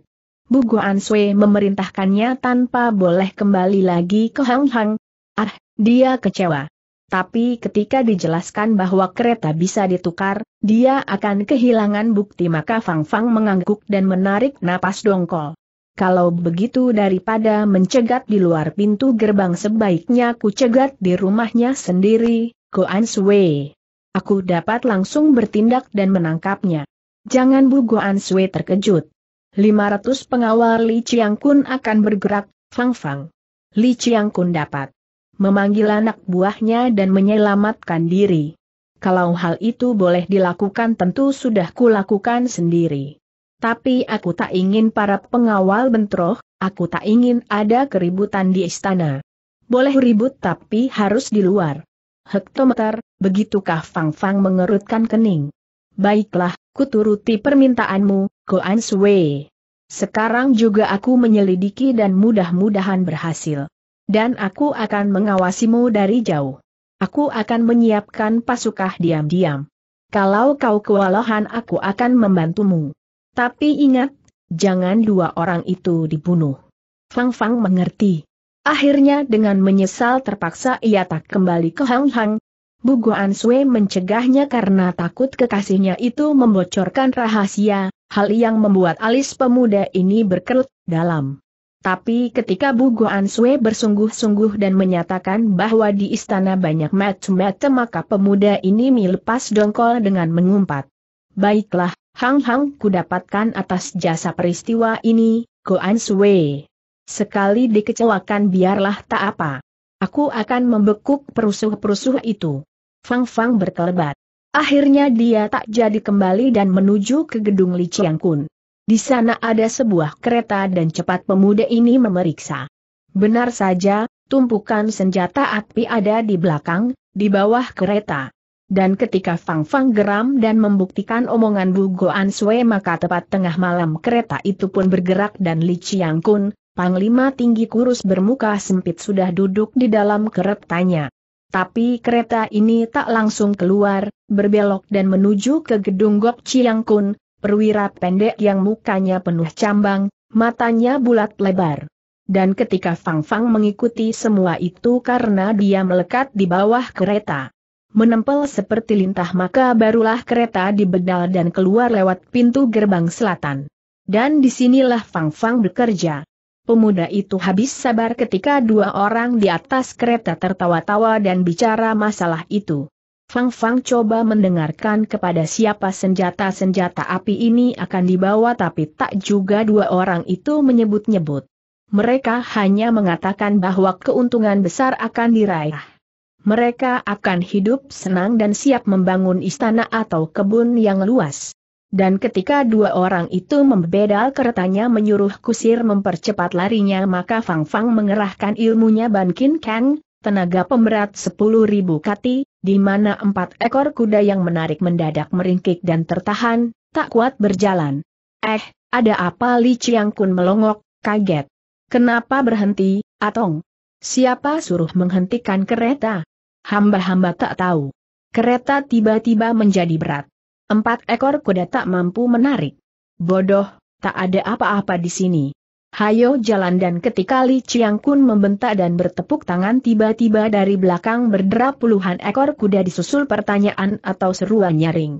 Guan Sui memerintahkannya tanpa boleh kembali lagi ke Hang Hang. Ah, dia kecewa. Tapi ketika dijelaskan bahwa kereta bisa ditukar, dia akan kehilangan bukti maka Fang Fang mengangguk dan menarik napas dongkol. Kalau begitu daripada mencegat di luar pintu gerbang sebaiknya ku cegat di rumahnya sendiri, Guan Sui. Aku dapat langsung bertindak dan menangkapnya. Jangan Bu Goan Sui terkejut. 500 pengawal Li Chiang Kun akan bergerak, Fang Fang. Li Chiang Kun dapat memanggil anak buahnya dan menyelamatkan diri. Kalau hal itu boleh dilakukan tentu sudah kulakukan sendiri. Tapi aku tak ingin para pengawal bentroh, aku tak ingin ada keributan di istana. Boleh ribut tapi harus di luar hektometer, begitukah Fang Fang mengerutkan kening. Baiklah, kuturuti permintaanmu, Goan Sui. Sekarang juga aku menyelidiki dan mudah-mudahan berhasil. Dan aku akan mengawasimu dari jauh. Aku akan menyiapkan pasukah diam-diam. Kalau kau kewalahan aku akan membantumu. Tapi ingat, jangan dua orang itu dibunuh. Fang Fang mengerti. Akhirnya dengan menyesal terpaksa ia tak kembali ke Hang Hang. Bu Guan Sui mencegahnya karena takut kekasihnya itu membocorkan rahasia, hal yang membuat alis pemuda ini berkerut dalam. Tapi ketika Bu Guan Sui bersungguh-sungguh dan menyatakan bahwa di istana banyak macam mat maka pemuda ini melepas dongkol dengan mengumpat. Baiklah, Hang Hang ku dapatkan atas jasa peristiwa ini, Guan Sui. Sekali dikecewakan biarlah tak apa. Aku akan membekuk perusuh-perusuh itu. Fang Fang berkelebat. Akhirnya dia tak jadi kembali dan menuju ke gedung Li Chiang Kun. Di sana ada sebuah kereta dan cepat pemuda ini memeriksa. Benar saja, tumpukan senjata api ada di belakang, di bawah kereta. Dan ketika Fang Fang geram dan membuktikan omongan Bu Goan Sue maka tepat tengah malam kereta itu pun bergerak dan Li Chiang Kun, Panglima tinggi kurus bermuka sempit sudah duduk di dalam keretanya. Tapi kereta ini tak langsung keluar, berbelok dan menuju ke gedung Gok Kun, perwira pendek yang mukanya penuh cambang, matanya bulat lebar. Dan ketika Fang Fang mengikuti semua itu karena dia melekat di bawah kereta. Menempel seperti lintah maka barulah kereta dibedal dan keluar lewat pintu gerbang selatan. Dan disinilah Fang Fang bekerja. Pemuda itu habis sabar ketika dua orang di atas kereta tertawa-tawa dan bicara masalah itu. Fang Fang coba mendengarkan kepada siapa senjata-senjata api ini akan dibawa tapi tak juga dua orang itu menyebut-nyebut. Mereka hanya mengatakan bahwa keuntungan besar akan diraih. Mereka akan hidup senang dan siap membangun istana atau kebun yang luas. Dan ketika dua orang itu membedal keretanya menyuruh kusir mempercepat larinya maka Fang Fang mengerahkan ilmunya Ban Kin Kang, tenaga pemberat 10.000 kati, di mana empat ekor kuda yang menarik mendadak meringkik dan tertahan, tak kuat berjalan. Eh, ada apa Li Chiang Kun melongok, kaget. Kenapa berhenti, Atong? Siapa suruh menghentikan kereta? Hamba-hamba tak tahu. Kereta tiba-tiba menjadi berat. Empat ekor kuda tak mampu menarik. Bodoh, tak ada apa-apa di sini. Hayo jalan dan ketika Li Chiang Kun membentak dan bertepuk tangan tiba-tiba dari belakang berderap puluhan ekor kuda disusul pertanyaan atau seruan nyaring.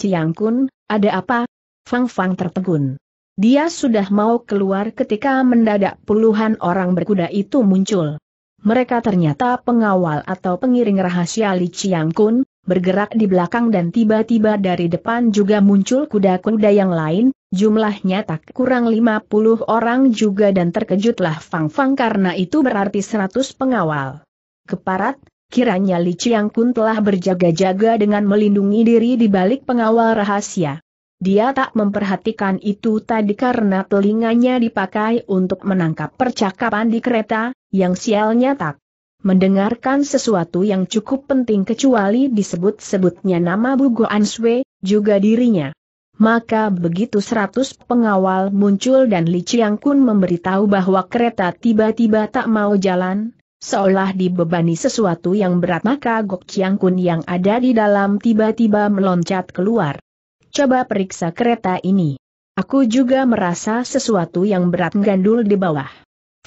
Chiang Kun, ada apa? Fang Fang tertegun. Dia sudah mau keluar ketika mendadak puluhan orang berkuda itu muncul. Mereka ternyata pengawal atau pengiring rahasia Li Chiang Kun, bergerak di belakang dan tiba-tiba dari depan juga muncul kuda-kuda yang lain, jumlahnya tak kurang 50 orang juga dan terkejutlah Fang Fang karena itu berarti 100 pengawal. Keparat, kiranya Li Chiang Kun telah berjaga-jaga dengan melindungi diri di balik pengawal rahasia. Dia tak memperhatikan itu tadi karena telinganya dipakai untuk menangkap percakapan di kereta, yang sialnya tak mendengarkan sesuatu yang cukup penting kecuali disebut-sebutnya nama Bugo Answe, juga dirinya. Maka begitu seratus pengawal muncul dan Li Chiang Kun memberitahu bahwa kereta tiba-tiba tak mau jalan, seolah dibebani sesuatu yang berat maka Gok Chiang Kun yang ada di dalam tiba-tiba meloncat keluar. Coba periksa kereta ini. Aku juga merasa sesuatu yang berat gandul di bawah.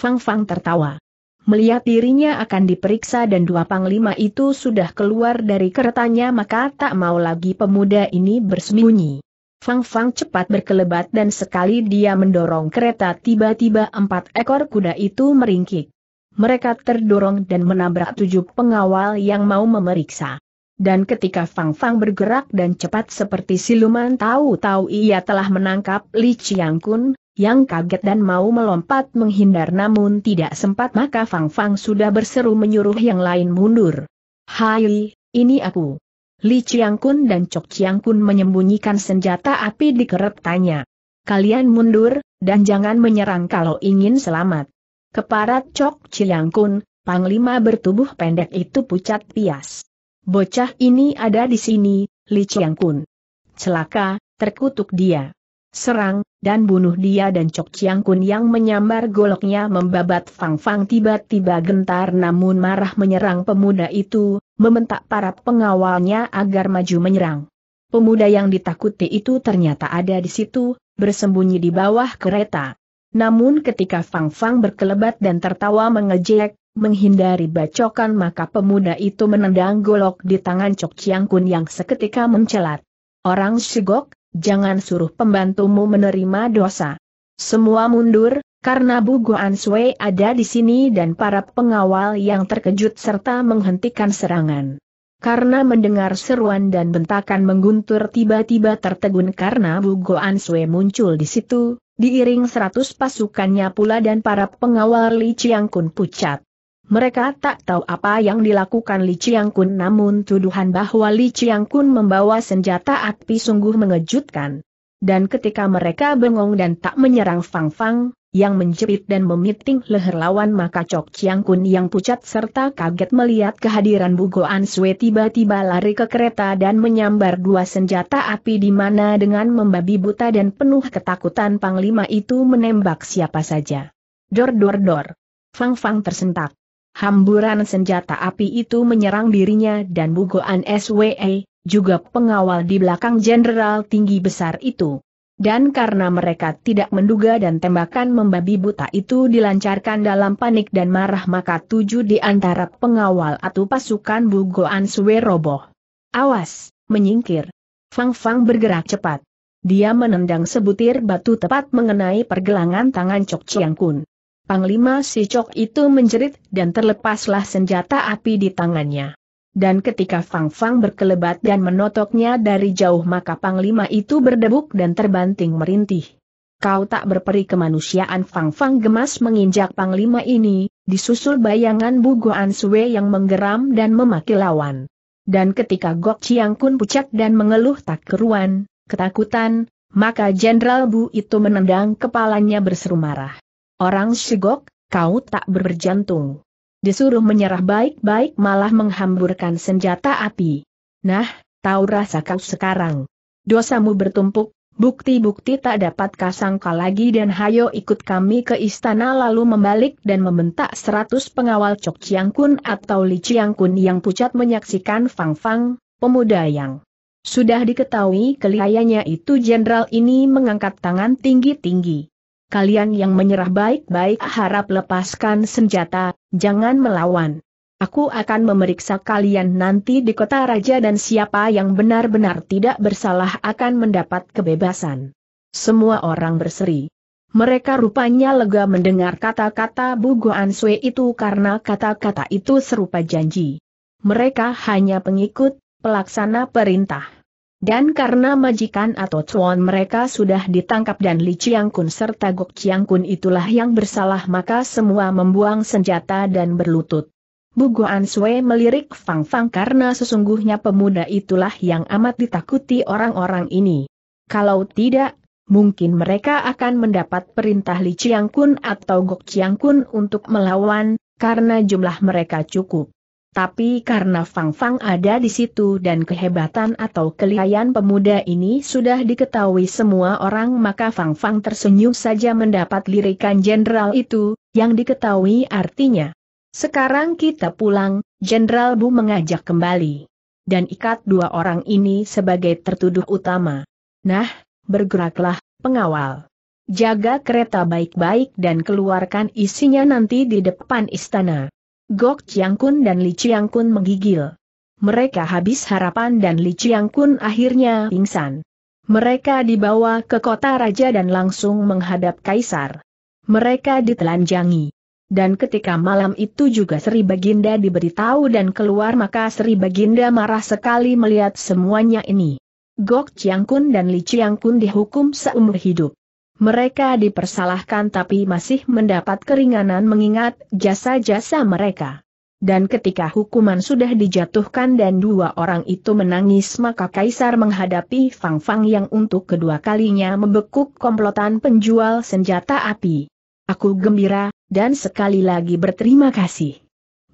Fang Fang tertawa. Melihat dirinya akan diperiksa dan dua panglima itu sudah keluar dari keretanya maka tak mau lagi pemuda ini bersembunyi. Fang Fang cepat berkelebat dan sekali dia mendorong kereta tiba-tiba empat ekor kuda itu meringkik. Mereka terdorong dan menabrak tujuh pengawal yang mau memeriksa. Dan ketika Fang Fang bergerak dan cepat seperti siluman tahu-tahu ia telah menangkap Li Chiang Kun, yang kaget dan mau melompat menghindar namun tidak sempat maka Fang Fang sudah berseru menyuruh yang lain mundur. Hai, ini aku. Li Chiang Kun dan Chok Chiang Kun menyembunyikan senjata api di keretanya. Kalian mundur, dan jangan menyerang kalau ingin selamat. Keparat Chok Chiang Kun, panglima bertubuh pendek itu pucat pias. Bocah ini ada di sini, Li Chiang Kun. Celaka, terkutuk dia. Serang, dan bunuh dia dan Cok Chiang Kun yang menyambar goloknya membabat Fang Fang tiba-tiba gentar namun marah menyerang pemuda itu, meminta para pengawalnya agar maju menyerang. Pemuda yang ditakuti itu ternyata ada di situ, bersembunyi di bawah kereta. Namun ketika Fang Fang berkelebat dan tertawa mengejek, menghindari bacokan maka pemuda itu menendang golok di tangan Cok Chiang Kun yang seketika mencelat. Orang Shigok, jangan suruh pembantumu menerima dosa. Semua mundur, karena Bu Guan Sui ada di sini dan para pengawal yang terkejut serta menghentikan serangan. Karena mendengar seruan dan bentakan mengguntur tiba-tiba tertegun karena Bu Guan Sui muncul di situ, diiring seratus pasukannya pula dan para pengawal Li Chiang Kun pucat. Mereka tak tahu apa yang dilakukan Li Chiang Kun namun tuduhan bahwa Li Chiang Kun membawa senjata api sungguh mengejutkan. Dan ketika mereka bengong dan tak menyerang Fang Fang, yang menjepit dan memiting leher lawan maka Cok Chiang Kun yang pucat serta kaget melihat kehadiran Bugo An tiba-tiba lari ke kereta dan menyambar dua senjata api di mana dengan membabi buta dan penuh ketakutan Panglima itu menembak siapa saja. Dor dor dor. Fang Fang tersentak. Hamburan senjata api itu menyerang dirinya dan bugoan SWE, juga pengawal di belakang jenderal tinggi besar itu. Dan karena mereka tidak menduga dan tembakan membabi buta itu dilancarkan dalam panik dan marah maka tujuh di antara pengawal atau pasukan bugoan SWE roboh. Awas, menyingkir. Fang Fang bergerak cepat. Dia menendang sebutir batu tepat mengenai pergelangan tangan Cok Chiang Kun. Panglima Si Cok itu menjerit dan terlepaslah senjata api di tangannya. Dan ketika Fang Fang berkelebat dan menotoknya dari jauh maka Panglima itu berdebuk dan terbanting merintih. Kau tak berperi kemanusiaan Fang Fang gemas menginjak Panglima ini, disusul bayangan Bu Bugoan Sue yang menggeram dan memaki lawan. Dan ketika Gok Chiang Kun pucat dan mengeluh tak keruan, ketakutan, maka Jenderal Bu itu menendang kepalanya berseru marah. Orang sigok, kau tak berjantung. Disuruh menyerah baik-baik malah menghamburkan senjata api. Nah, tahu rasa kau sekarang. Dosamu bertumpuk, bukti-bukti tak dapat kasangka lagi dan hayo ikut kami ke istana lalu membalik dan membentak seratus pengawal Cok Chiang Kun atau Li Chiang Kun yang pucat menyaksikan Fang Fang, pemuda yang sudah diketahui kelihayannya itu jenderal ini mengangkat tangan tinggi-tinggi kalian yang menyerah baik-baik harap lepaskan senjata, jangan melawan. Aku akan memeriksa kalian nanti di kota raja dan siapa yang benar-benar tidak bersalah akan mendapat kebebasan. Semua orang berseri. Mereka rupanya lega mendengar kata-kata Bu Goan Sue itu karena kata-kata itu serupa janji. Mereka hanya pengikut, pelaksana perintah. Dan karena majikan atau cuan mereka sudah ditangkap dan Li Chiang Kun serta Gok Chiang Kun itulah yang bersalah maka semua membuang senjata dan berlutut. Bu Guan Sui melirik Fang Fang karena sesungguhnya pemuda itulah yang amat ditakuti orang-orang ini. Kalau tidak, mungkin mereka akan mendapat perintah Li Chiang Kun atau Gok Chiang Kun untuk melawan, karena jumlah mereka cukup. Tapi karena Fang Fang ada di situ dan kehebatan atau kelihayan pemuda ini sudah diketahui semua orang maka Fang Fang tersenyum saja mendapat lirikan jenderal itu, yang diketahui artinya. Sekarang kita pulang, Jenderal Bu mengajak kembali. Dan ikat dua orang ini sebagai tertuduh utama. Nah, bergeraklah, pengawal. Jaga kereta baik-baik dan keluarkan isinya nanti di depan istana. Gok Chiang Kun dan Li Chiang Kun menggigil. Mereka habis harapan dan Li Chiang Kun akhirnya pingsan. Mereka dibawa ke kota raja dan langsung menghadap kaisar. Mereka ditelanjangi. Dan ketika malam itu juga Sri Baginda diberitahu dan keluar maka Sri Baginda marah sekali melihat semuanya ini. Gok Chiang Kun dan Li Chiang Kun dihukum seumur hidup. Mereka dipersalahkan tapi masih mendapat keringanan mengingat jasa-jasa mereka. Dan ketika hukuman sudah dijatuhkan dan dua orang itu menangis maka Kaisar menghadapi Fang Fang yang untuk kedua kalinya membekuk komplotan penjual senjata api. Aku gembira, dan sekali lagi berterima kasih.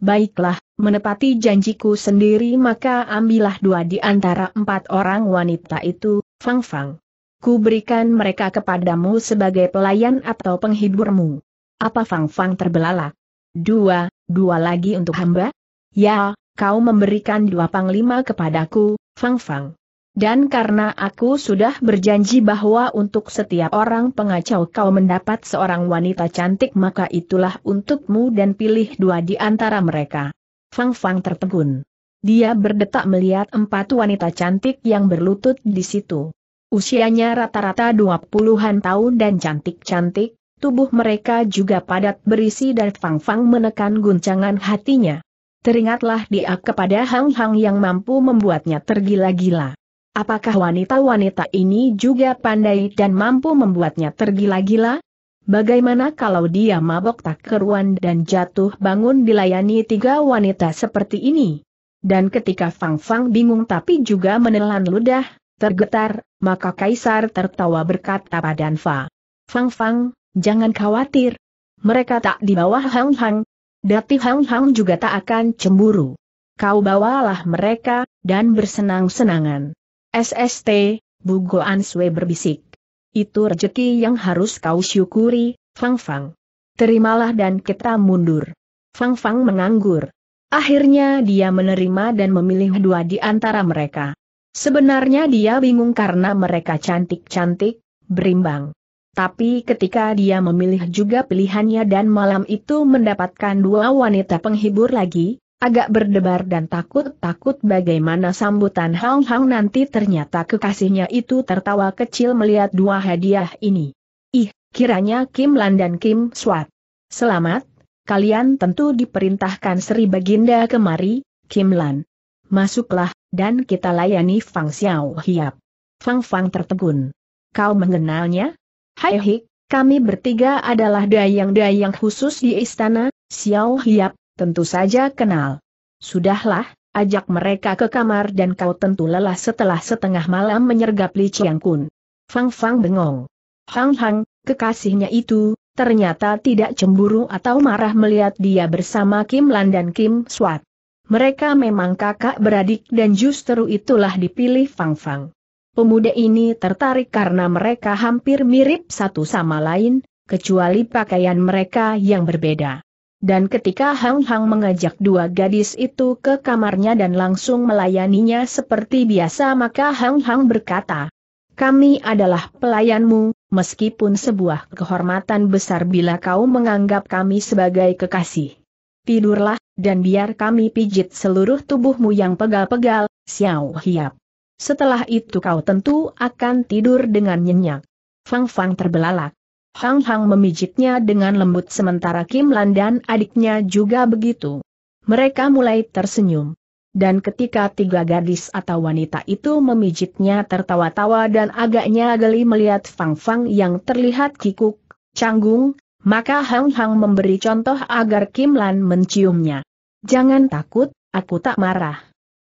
Baiklah, menepati janjiku sendiri maka ambillah dua di antara empat orang wanita itu, Fang Fang ku berikan mereka kepadamu sebagai pelayan atau penghiburmu. Apa Fang Fang terbelalak? Dua, dua lagi untuk hamba? Ya, kau memberikan dua panglima kepadaku, Fang Fang. Dan karena aku sudah berjanji bahwa untuk setiap orang pengacau kau mendapat seorang wanita cantik maka itulah untukmu dan pilih dua di antara mereka. Fang Fang tertegun. Dia berdetak melihat empat wanita cantik yang berlutut di situ. Usianya rata-rata 20-an tahun dan cantik-cantik, tubuh mereka juga padat berisi dan Fang-Fang menekan guncangan hatinya. Teringatlah dia kepada Hang-Hang yang mampu membuatnya tergila-gila. Apakah wanita-wanita ini juga pandai dan mampu membuatnya tergila-gila? Bagaimana kalau dia mabok tak keruan dan jatuh bangun dilayani tiga wanita seperti ini? Dan ketika Fang Fang bingung tapi juga menelan ludah, tergetar, maka Kaisar tertawa berkata pada Fa. Fang Fang, jangan khawatir. Mereka tak di bawah Hang Hang. Dati Hang Hang juga tak akan cemburu. Kau bawalah mereka, dan bersenang-senangan. SST, Bugo Sui berbisik. Itu rejeki yang harus kau syukuri, Fang Fang. Terimalah dan kita mundur. Fang Fang menganggur. Akhirnya dia menerima dan memilih dua di antara mereka. Sebenarnya dia bingung karena mereka cantik-cantik, berimbang. Tapi ketika dia memilih juga pilihannya dan malam itu mendapatkan dua wanita penghibur lagi, agak berdebar dan takut-takut bagaimana sambutan Hang Hang nanti ternyata kekasihnya itu tertawa kecil melihat dua hadiah ini. Ih, kiranya Kim Lan dan Kim Swat. Selamat, kalian tentu diperintahkan Sri Baginda kemari, Kim Lan. Masuklah, dan kita layani Fang Xiao Hiap. Fang Fang tertegun. Kau mengenalnya? Hai Hik, kami bertiga adalah dayang-dayang khusus di istana, Xiao Hiap, tentu saja kenal. Sudahlah, ajak mereka ke kamar dan kau tentu lelah setelah setengah malam menyergap Li Chiang Kun. Fang Fang bengong. Hang Hang, kekasihnya itu, ternyata tidak cemburu atau marah melihat dia bersama Kim Lan dan Kim Swat. Mereka memang kakak beradik dan justru itulah dipilih Fang Fang. Pemuda ini tertarik karena mereka hampir mirip satu sama lain, kecuali pakaian mereka yang berbeda. Dan ketika Hang Hang mengajak dua gadis itu ke kamarnya dan langsung melayaninya seperti biasa maka Hang Hang berkata, kami adalah pelayanmu, meskipun sebuah kehormatan besar bila kau menganggap kami sebagai kekasih. Tidurlah, dan biar kami pijit seluruh tubuhmu yang pegal-pegal, Xiao Hiap. Setelah itu kau tentu akan tidur dengan nyenyak. Fang Fang terbelalak. Hang Hang memijitnya dengan lembut sementara Kim Lan dan adiknya juga begitu. Mereka mulai tersenyum. Dan ketika tiga gadis atau wanita itu memijitnya tertawa-tawa dan agaknya geli melihat Fang Fang yang terlihat kikuk, canggung, maka Hang Hang memberi contoh agar Kim Lan menciumnya. Jangan takut, aku tak marah.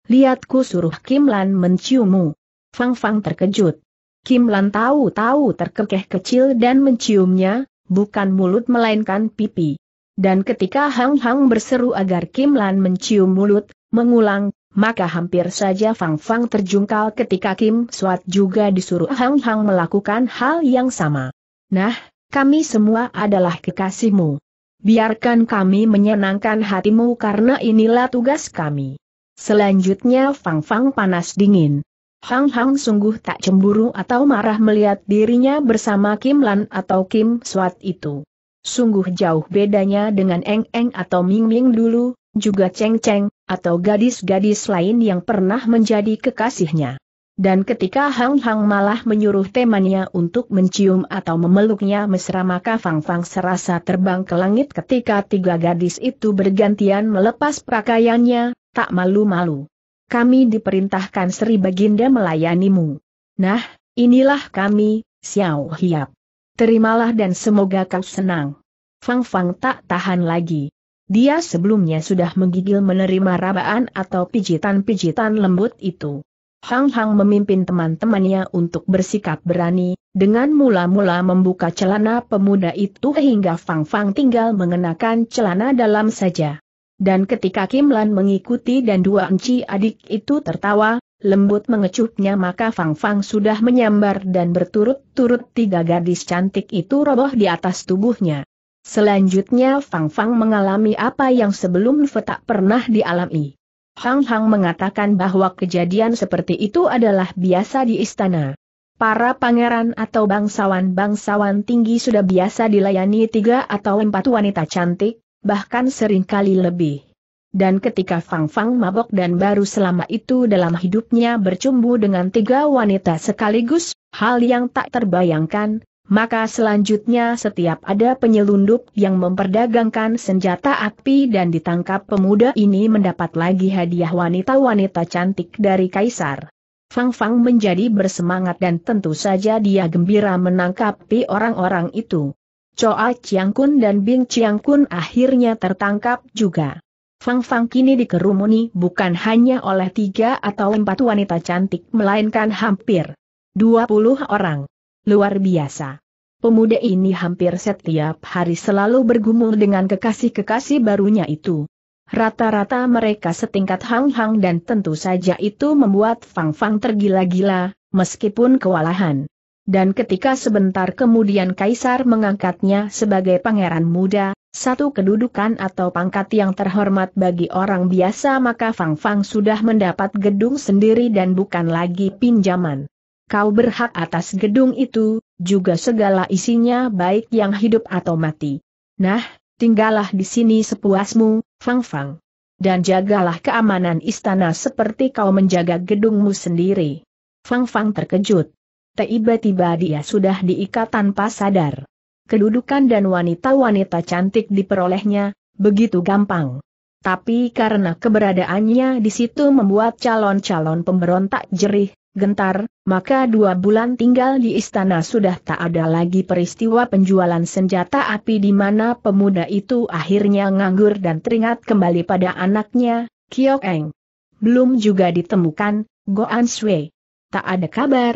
Lihatku suruh Kim Lan menciummu. Fang Fang terkejut. Kim Lan tahu-tahu terkekeh kecil dan menciumnya, bukan mulut melainkan pipi. Dan ketika Hang Hang berseru agar Kim Lan mencium mulut, mengulang, maka hampir saja Fang Fang terjungkal ketika Kim Suat juga disuruh Hang Hang melakukan hal yang sama. Nah, kami semua adalah kekasihmu. Biarkan kami menyenangkan hatimu karena inilah tugas kami. Selanjutnya Fang Fang panas dingin. Hang Hang sungguh tak cemburu atau marah melihat dirinya bersama Kim Lan atau Kim Swat itu. Sungguh jauh bedanya dengan Eng Eng atau Ming Ming dulu, juga Cheng Cheng, atau gadis-gadis lain yang pernah menjadi kekasihnya. Dan ketika Hang Hang malah menyuruh temannya untuk mencium atau memeluknya mesra maka Fang Fang serasa terbang ke langit ketika tiga gadis itu bergantian melepas pakaiannya, tak malu-malu. Kami diperintahkan Sri Baginda melayanimu. Nah, inilah kami, Xiao Hiap. Terimalah dan semoga kau senang. Fang Fang tak tahan lagi. Dia sebelumnya sudah menggigil menerima rabaan atau pijitan-pijitan lembut itu. Hang Hang memimpin teman-temannya untuk bersikap berani, dengan mula-mula membuka celana pemuda itu hingga Fang Fang tinggal mengenakan celana dalam saja. Dan ketika Kim Lan mengikuti dan dua enci adik itu tertawa, lembut mengecupnya maka Fang Fang sudah menyambar dan berturut-turut tiga gadis cantik itu roboh di atas tubuhnya. Selanjutnya Fang Fang mengalami apa yang sebelum tak pernah dialami. Hang Hang mengatakan bahwa kejadian seperti itu adalah biasa di istana. Para pangeran atau bangsawan-bangsawan tinggi sudah biasa dilayani tiga atau empat wanita cantik, bahkan seringkali lebih. Dan ketika Fang Fang mabok dan baru selama itu dalam hidupnya bercumbu dengan tiga wanita sekaligus, hal yang tak terbayangkan, maka selanjutnya setiap ada penyelundup yang memperdagangkan senjata api dan ditangkap pemuda ini mendapat lagi hadiah wanita-wanita cantik dari Kaisar. Fang Fang menjadi bersemangat dan tentu saja dia gembira menangkapi orang-orang itu. Choa Chiang Kun dan Bing Chiang Kun akhirnya tertangkap juga. Fang Fang kini dikerumuni bukan hanya oleh tiga atau empat wanita cantik melainkan hampir 20 orang luar biasa. Pemuda ini hampir setiap hari selalu bergumul dengan kekasih-kekasih barunya itu. Rata-rata mereka setingkat Hang Hang dan tentu saja itu membuat Fang Fang tergila-gila, meskipun kewalahan. Dan ketika sebentar kemudian Kaisar mengangkatnya sebagai pangeran muda, satu kedudukan atau pangkat yang terhormat bagi orang biasa maka Fang Fang sudah mendapat gedung sendiri dan bukan lagi pinjaman kau berhak atas gedung itu, juga segala isinya baik yang hidup atau mati. Nah, tinggallah di sini sepuasmu, Fang Fang. Dan jagalah keamanan istana seperti kau menjaga gedungmu sendiri. Fang Fang terkejut. Tiba-tiba dia sudah diikat tanpa sadar. Kedudukan dan wanita-wanita cantik diperolehnya, begitu gampang. Tapi karena keberadaannya di situ membuat calon-calon pemberontak jerih, gentar, maka dua bulan tinggal di istana sudah tak ada lagi peristiwa penjualan senjata api di mana pemuda itu akhirnya nganggur dan teringat kembali pada anaknya, Kiok Eng. Belum juga ditemukan, Goan Sui. Tak ada kabar.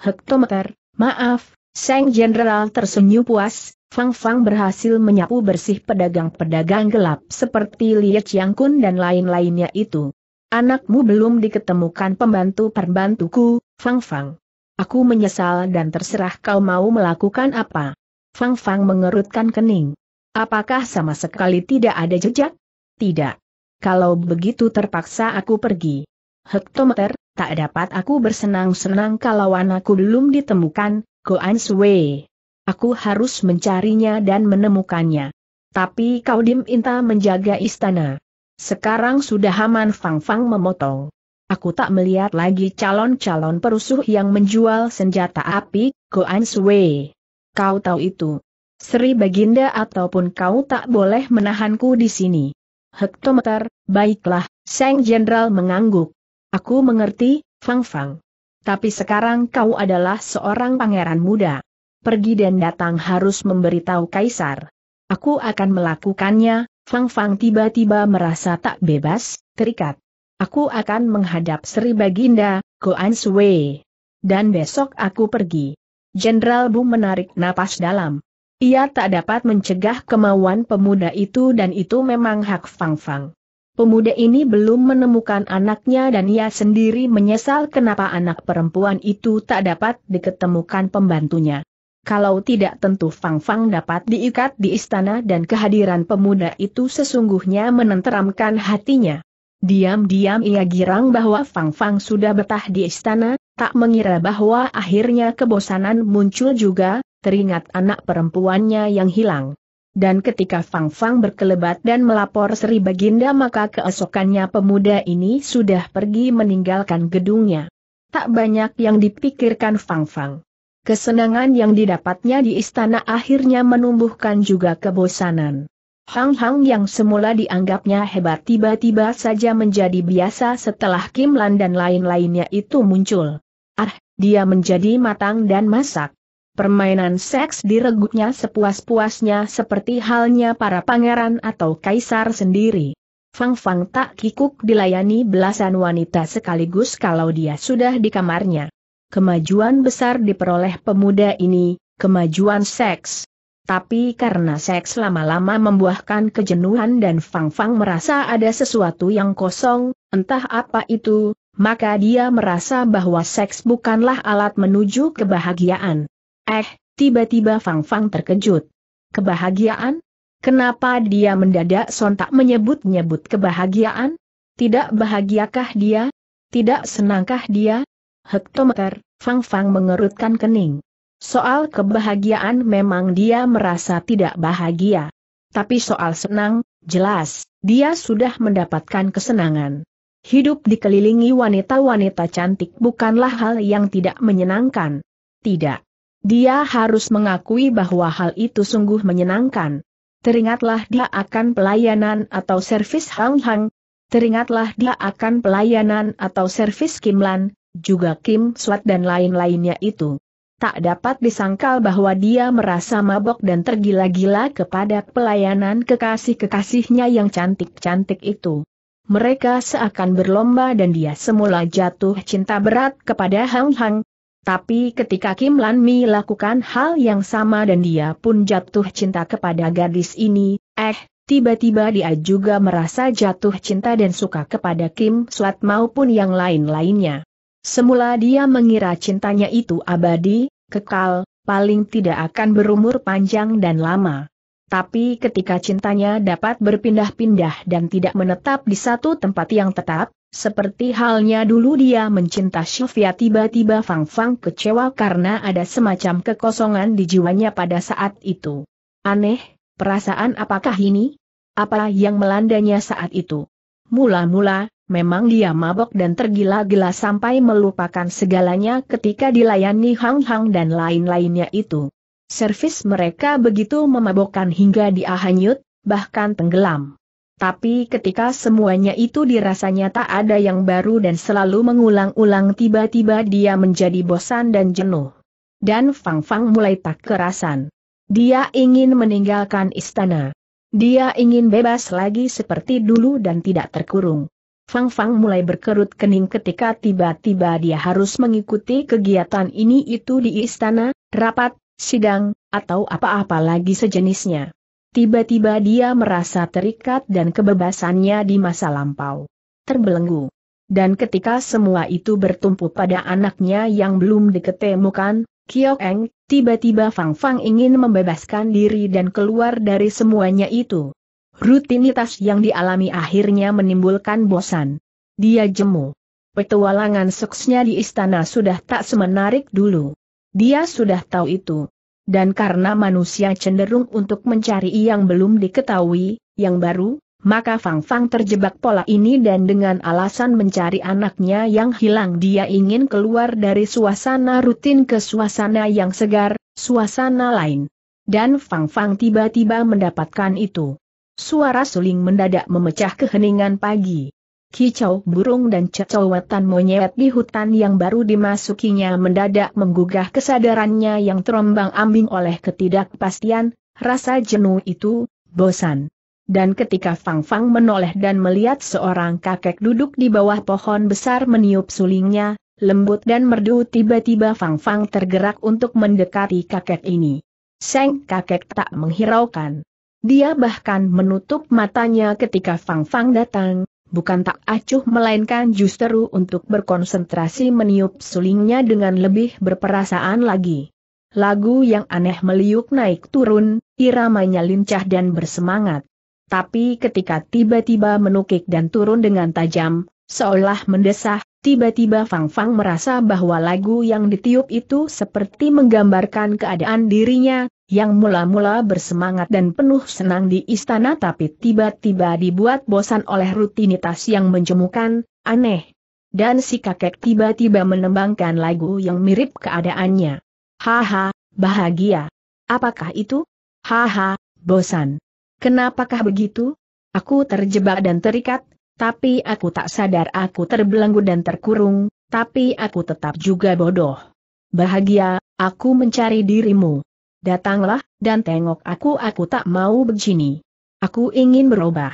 Hektometer, maaf, Sang Jenderal tersenyum puas, Fang Fang berhasil menyapu bersih pedagang-pedagang gelap seperti Liet Yang Kun dan lain-lainnya itu. Anakmu belum diketemukan pembantu-pembantuku, Fang Fang. Aku menyesal dan terserah kau mau melakukan apa. Fang Fang mengerutkan kening. Apakah sama sekali tidak ada jejak? Tidak. Kalau begitu terpaksa aku pergi. Hektometer, tak dapat aku bersenang-senang kalau anakku belum ditemukan, Goan Sui. Aku harus mencarinya dan menemukannya. Tapi kau diminta menjaga istana. Sekarang sudah aman Fang Fang memotong. Aku tak melihat lagi calon-calon perusuh yang menjual senjata api, Goan Sui. Kau tahu itu. Sri Baginda ataupun kau tak boleh menahanku di sini. Hektometer, baiklah, Sang Jenderal mengangguk. Aku mengerti, Fang Fang. Tapi sekarang kau adalah seorang pangeran muda. Pergi dan datang harus memberitahu Kaisar. Aku akan melakukannya, Fang Fang tiba-tiba merasa tak bebas, terikat. Aku akan menghadap Sri Baginda, Goan Sui. Dan besok aku pergi. Jenderal Bu menarik napas dalam. Ia tak dapat mencegah kemauan pemuda itu dan itu memang hak Fang Fang. Pemuda ini belum menemukan anaknya dan ia sendiri menyesal kenapa anak perempuan itu tak dapat diketemukan pembantunya kalau tidak tentu Fang Fang dapat diikat di istana dan kehadiran pemuda itu sesungguhnya menenteramkan hatinya. Diam-diam ia girang bahwa Fang Fang sudah betah di istana, tak mengira bahwa akhirnya kebosanan muncul juga, teringat anak perempuannya yang hilang. Dan ketika Fang Fang berkelebat dan melapor Sri Baginda maka keesokannya pemuda ini sudah pergi meninggalkan gedungnya. Tak banyak yang dipikirkan Fang Fang. Kesenangan yang didapatnya di istana akhirnya menumbuhkan juga kebosanan. Hang Hang yang semula dianggapnya hebat tiba-tiba saja menjadi biasa setelah Kim Lan dan lain-lainnya itu muncul. Ah, dia menjadi matang dan masak. Permainan seks diregutnya sepuas-puasnya seperti halnya para pangeran atau kaisar sendiri. Fang Fang tak kikuk dilayani belasan wanita sekaligus kalau dia sudah di kamarnya. Kemajuan besar diperoleh pemuda ini, kemajuan seks. Tapi karena seks lama-lama membuahkan kejenuhan dan Fang Fang merasa ada sesuatu yang kosong, entah apa itu, maka dia merasa bahwa seks bukanlah alat menuju kebahagiaan. Eh, tiba-tiba Fang Fang terkejut. Kebahagiaan? Kenapa dia mendadak sontak menyebut-nyebut kebahagiaan? Tidak bahagiakah dia? Tidak senangkah dia? hektometer, Fang Fang mengerutkan kening. Soal kebahagiaan memang dia merasa tidak bahagia. Tapi soal senang, jelas, dia sudah mendapatkan kesenangan. Hidup dikelilingi wanita-wanita cantik bukanlah hal yang tidak menyenangkan. Tidak. Dia harus mengakui bahwa hal itu sungguh menyenangkan. Teringatlah dia akan pelayanan atau servis Hang Hang. Teringatlah dia akan pelayanan atau servis Kimlan, juga Kim Swat dan lain-lainnya itu. Tak dapat disangkal bahwa dia merasa mabok dan tergila-gila kepada pelayanan kekasih-kekasihnya yang cantik-cantik itu. Mereka seakan berlomba dan dia semula jatuh cinta berat kepada Hang Hang. Tapi ketika Kim Lan Mi lakukan hal yang sama dan dia pun jatuh cinta kepada gadis ini, eh, tiba-tiba dia juga merasa jatuh cinta dan suka kepada Kim Swat maupun yang lain-lainnya. Semula dia mengira cintanya itu abadi, kekal, paling tidak akan berumur panjang dan lama. Tapi ketika cintanya dapat berpindah-pindah dan tidak menetap di satu tempat yang tetap, seperti halnya dulu dia mencinta Sylvia tiba-tiba Fang Fang kecewa karena ada semacam kekosongan di jiwanya pada saat itu. Aneh, perasaan apakah ini? Apa yang melandanya saat itu? Mula-mula, memang dia mabok dan tergila-gila sampai melupakan segalanya ketika dilayani Hang Hang dan lain-lainnya itu. Servis mereka begitu memabokkan hingga dia hanyut, bahkan tenggelam. Tapi ketika semuanya itu dirasanya tak ada yang baru dan selalu mengulang-ulang tiba-tiba dia menjadi bosan dan jenuh. Dan Fang Fang mulai tak kerasan. Dia ingin meninggalkan istana. Dia ingin bebas lagi seperti dulu dan tidak terkurung. Fang Fang mulai berkerut kening ketika tiba-tiba dia harus mengikuti kegiatan ini itu di istana, rapat, sidang, atau apa-apa lagi sejenisnya. Tiba-tiba dia merasa terikat dan kebebasannya di masa lampau. Terbelenggu. Dan ketika semua itu bertumpu pada anaknya yang belum diketemukan, Kiok Eng, tiba-tiba Fang Fang ingin membebaskan diri dan keluar dari semuanya itu. Rutinitas yang dialami akhirnya menimbulkan bosan. Dia jemu. Petualangan seksnya di istana sudah tak semenarik dulu. Dia sudah tahu itu. Dan karena manusia cenderung untuk mencari yang belum diketahui, yang baru, maka Fang Fang terjebak pola ini dan dengan alasan mencari anaknya yang hilang dia ingin keluar dari suasana rutin ke suasana yang segar, suasana lain. Dan Fang Fang tiba-tiba mendapatkan itu. Suara suling mendadak memecah keheningan pagi. Kicau burung dan cecowetan monyet di hutan yang baru dimasukinya mendadak menggugah kesadarannya yang terombang ambing oleh ketidakpastian, rasa jenuh itu, bosan. Dan ketika Fang Fang menoleh dan melihat seorang kakek duduk di bawah pohon besar meniup sulingnya, lembut dan merdu tiba-tiba Fang Fang tergerak untuk mendekati kakek ini. Seng kakek tak menghiraukan. Dia bahkan menutup matanya ketika Fang Fang datang, bukan tak acuh melainkan justru untuk berkonsentrasi meniup sulingnya dengan lebih berperasaan lagi. Lagu yang aneh meliuk naik turun, iramanya lincah dan bersemangat. Tapi ketika tiba-tiba menukik dan turun dengan tajam, seolah mendesah, Tiba-tiba Fang Fang merasa bahwa lagu yang ditiup itu seperti menggambarkan keadaan dirinya, yang mula-mula bersemangat dan penuh senang di istana tapi tiba-tiba dibuat bosan oleh rutinitas yang menjemukan, aneh. Dan si kakek tiba-tiba menembangkan lagu yang mirip keadaannya. Haha, bahagia. Apakah itu? Haha, bosan. Kenapakah begitu? Aku terjebak dan terikat, tapi aku tak sadar aku terbelenggu dan terkurung, tapi aku tetap juga bodoh. Bahagia, aku mencari dirimu. Datanglah, dan tengok aku aku tak mau begini. Aku ingin berubah.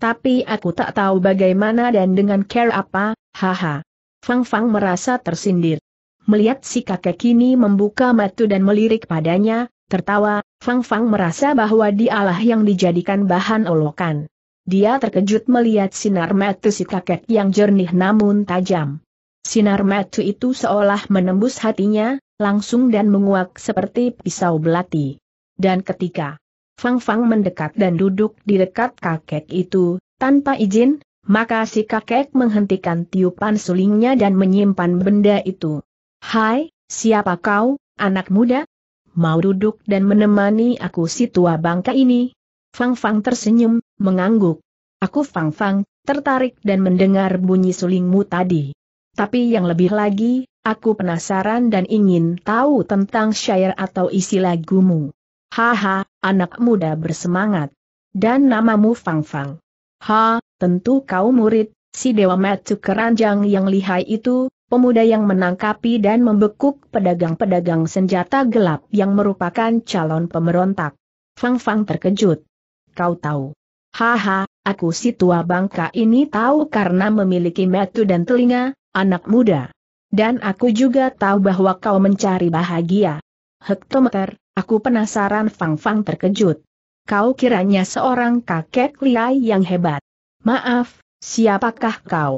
Tapi aku tak tahu bagaimana dan dengan care apa, haha. Fang Fang merasa tersindir. Melihat si kakek kini membuka matu dan melirik padanya, tertawa, Fang Fang merasa bahwa dialah yang dijadikan bahan olokan. Dia terkejut melihat sinar metu si kakek yang jernih namun tajam. Sinar metu itu seolah menembus hatinya, langsung dan menguak seperti pisau belati. Dan ketika Fang Fang mendekat dan duduk di dekat kakek itu, tanpa izin, maka si kakek menghentikan tiupan sulingnya dan menyimpan benda itu. Hai, siapa kau, anak muda? Mau duduk dan menemani aku si tua bangka ini? Fang Fang tersenyum, mengangguk. Aku Fang Fang, tertarik dan mendengar bunyi sulingmu tadi. Tapi yang lebih lagi, aku penasaran dan ingin tahu tentang syair atau isi lagumu. Haha, anak muda bersemangat. Dan namamu Fang Fang. Ha, tentu kau murid, si Dewa Matsu Keranjang yang lihai itu, pemuda yang menangkapi dan membekuk pedagang-pedagang senjata gelap yang merupakan calon pemberontak. Fang Fang terkejut kau tahu. Haha, aku si tua bangka ini tahu karena memiliki metu dan telinga, anak muda. Dan aku juga tahu bahwa kau mencari bahagia. Hektometer, aku penasaran Fang Fang terkejut. Kau kiranya seorang kakek liai yang hebat. Maaf, siapakah kau?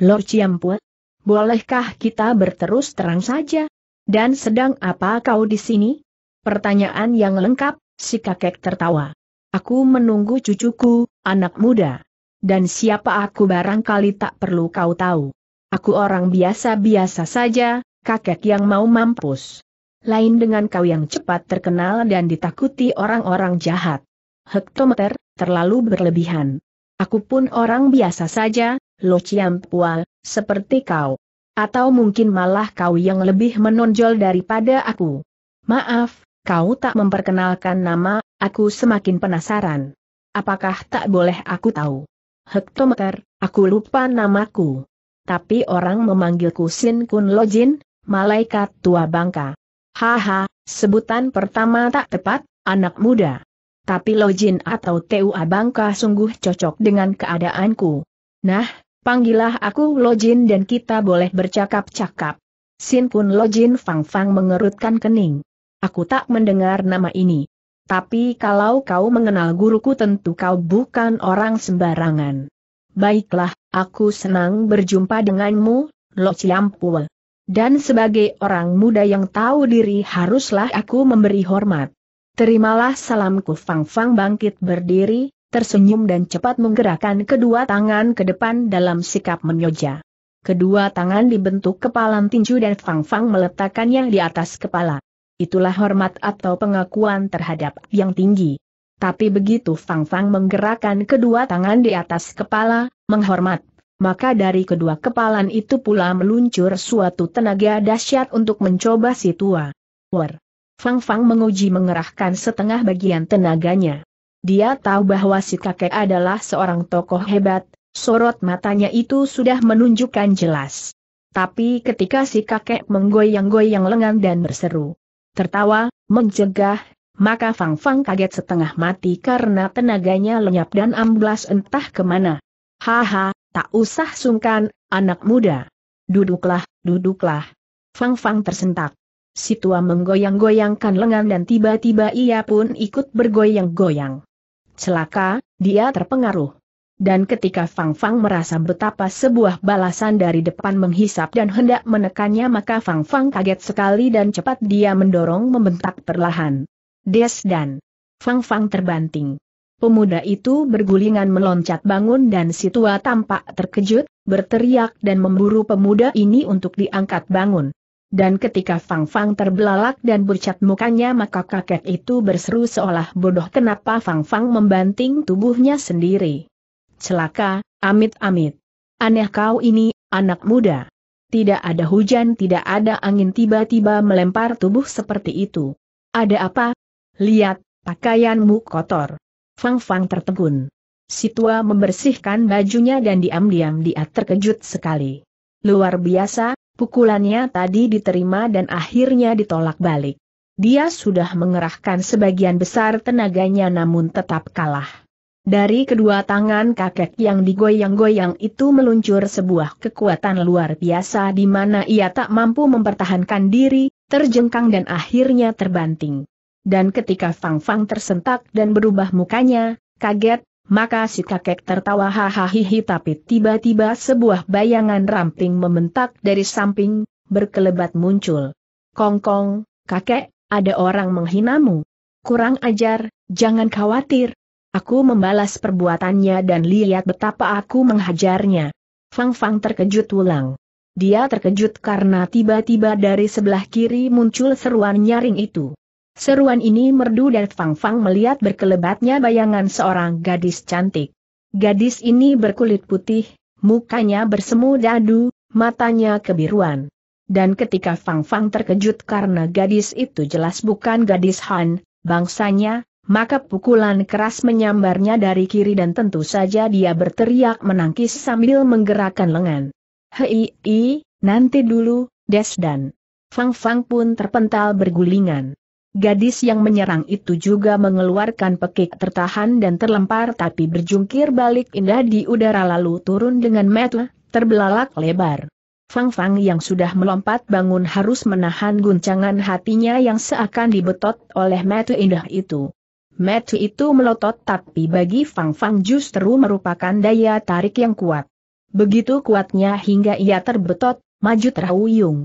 Lord Ciampue? Bolehkah kita berterus terang saja? Dan sedang apa kau di sini? Pertanyaan yang lengkap, si kakek tertawa. Aku menunggu cucuku, anak muda. Dan siapa aku barangkali tak perlu kau tahu. Aku orang biasa-biasa saja, kakek yang mau mampus. Lain dengan kau yang cepat terkenal dan ditakuti orang-orang jahat. Hektometer, terlalu berlebihan. Aku pun orang biasa saja, lo ciampual, seperti kau. Atau mungkin malah kau yang lebih menonjol daripada aku. Maaf, kau tak memperkenalkan nama Aku semakin penasaran. Apakah tak boleh aku tahu? Hektometer, aku lupa namaku. Tapi orang memanggilku Sin Kun Lojin, malaikat tua bangka. Haha, sebutan pertama tak tepat, anak muda. Tapi Lojin atau Tua bangka sungguh cocok dengan keadaanku. Nah, panggillah aku Lojin dan kita boleh bercakap-cakap. Sin Kun Lojin Fang Fang mengerutkan kening. Aku tak mendengar nama ini. Tapi kalau kau mengenal guruku tentu kau bukan orang sembarangan. Baiklah, aku senang berjumpa denganmu, Lo Ciampul. Dan sebagai orang muda yang tahu diri haruslah aku memberi hormat. Terimalah salamku Fang Fang bangkit berdiri, tersenyum dan cepat menggerakkan kedua tangan ke depan dalam sikap menyoja. Kedua tangan dibentuk kepalan tinju dan Fang Fang meletakkannya di atas kepala. Itulah hormat atau pengakuan terhadap yang tinggi. Tapi begitu Fang Fang menggerakkan kedua tangan di atas kepala, menghormat, maka dari kedua kepalan itu pula meluncur suatu tenaga dahsyat untuk mencoba si tua. War. Fang Fang menguji mengerahkan setengah bagian tenaganya. Dia tahu bahwa si kakek adalah seorang tokoh hebat, sorot matanya itu sudah menunjukkan jelas. Tapi ketika si kakek menggoyang-goyang lengan dan berseru, tertawa, mencegah, maka Fang Fang kaget setengah mati karena tenaganya lenyap dan amblas entah kemana. Haha, tak usah sungkan, anak muda. Duduklah, duduklah. Fang Fang tersentak. Si tua menggoyang-goyangkan lengan dan tiba-tiba ia pun ikut bergoyang-goyang. Celaka, dia terpengaruh dan ketika Fang Fang merasa betapa sebuah balasan dari depan menghisap dan hendak menekannya maka Fang Fang kaget sekali dan cepat dia mendorong membentak perlahan. Des dan Fang Fang terbanting. Pemuda itu bergulingan meloncat bangun dan si tua tampak terkejut, berteriak dan memburu pemuda ini untuk diangkat bangun. Dan ketika Fang Fang terbelalak dan bercat mukanya maka kakek itu berseru seolah bodoh kenapa Fang Fang membanting tubuhnya sendiri celaka, amit-amit. Aneh kau ini, anak muda. Tidak ada hujan tidak ada angin tiba-tiba melempar tubuh seperti itu. Ada apa? Lihat, pakaianmu kotor. Fang Fang tertegun. Si tua membersihkan bajunya dan diam-diam dia terkejut sekali. Luar biasa, pukulannya tadi diterima dan akhirnya ditolak balik. Dia sudah mengerahkan sebagian besar tenaganya namun tetap kalah. Dari kedua tangan kakek yang digoyang-goyang itu meluncur sebuah kekuatan luar biasa di mana ia tak mampu mempertahankan diri, terjengkang dan akhirnya terbanting. Dan ketika Fang Fang tersentak dan berubah mukanya, kaget, maka si kakek tertawa hahaha tapi tiba-tiba sebuah bayangan ramping mementak dari samping, berkelebat muncul. Kongkong, kakek, ada orang menghinamu. Kurang ajar, jangan khawatir, Aku membalas perbuatannya dan lihat betapa aku menghajarnya. Fang Fang terkejut ulang. Dia terkejut karena tiba-tiba dari sebelah kiri muncul seruan nyaring itu. Seruan ini merdu dan Fang Fang melihat berkelebatnya bayangan seorang gadis cantik. Gadis ini berkulit putih, mukanya bersemu dadu, matanya kebiruan. Dan ketika Fang Fang terkejut karena gadis itu jelas bukan gadis Han, bangsanya, maka pukulan keras menyambarnya dari kiri dan tentu saja dia berteriak menangkis sambil menggerakkan lengan. Hei, i, nanti dulu, Desdan. Fang Fang pun terpental bergulingan. Gadis yang menyerang itu juga mengeluarkan pekik tertahan dan terlempar tapi berjungkir balik indah di udara lalu turun dengan metu, terbelalak lebar. Fang Fang yang sudah melompat bangun harus menahan guncangan hatinya yang seakan dibetot oleh metu indah itu. Metu itu melotot tapi bagi Fang Fang justru merupakan daya tarik yang kuat. Begitu kuatnya hingga ia terbetot, maju terhuyung.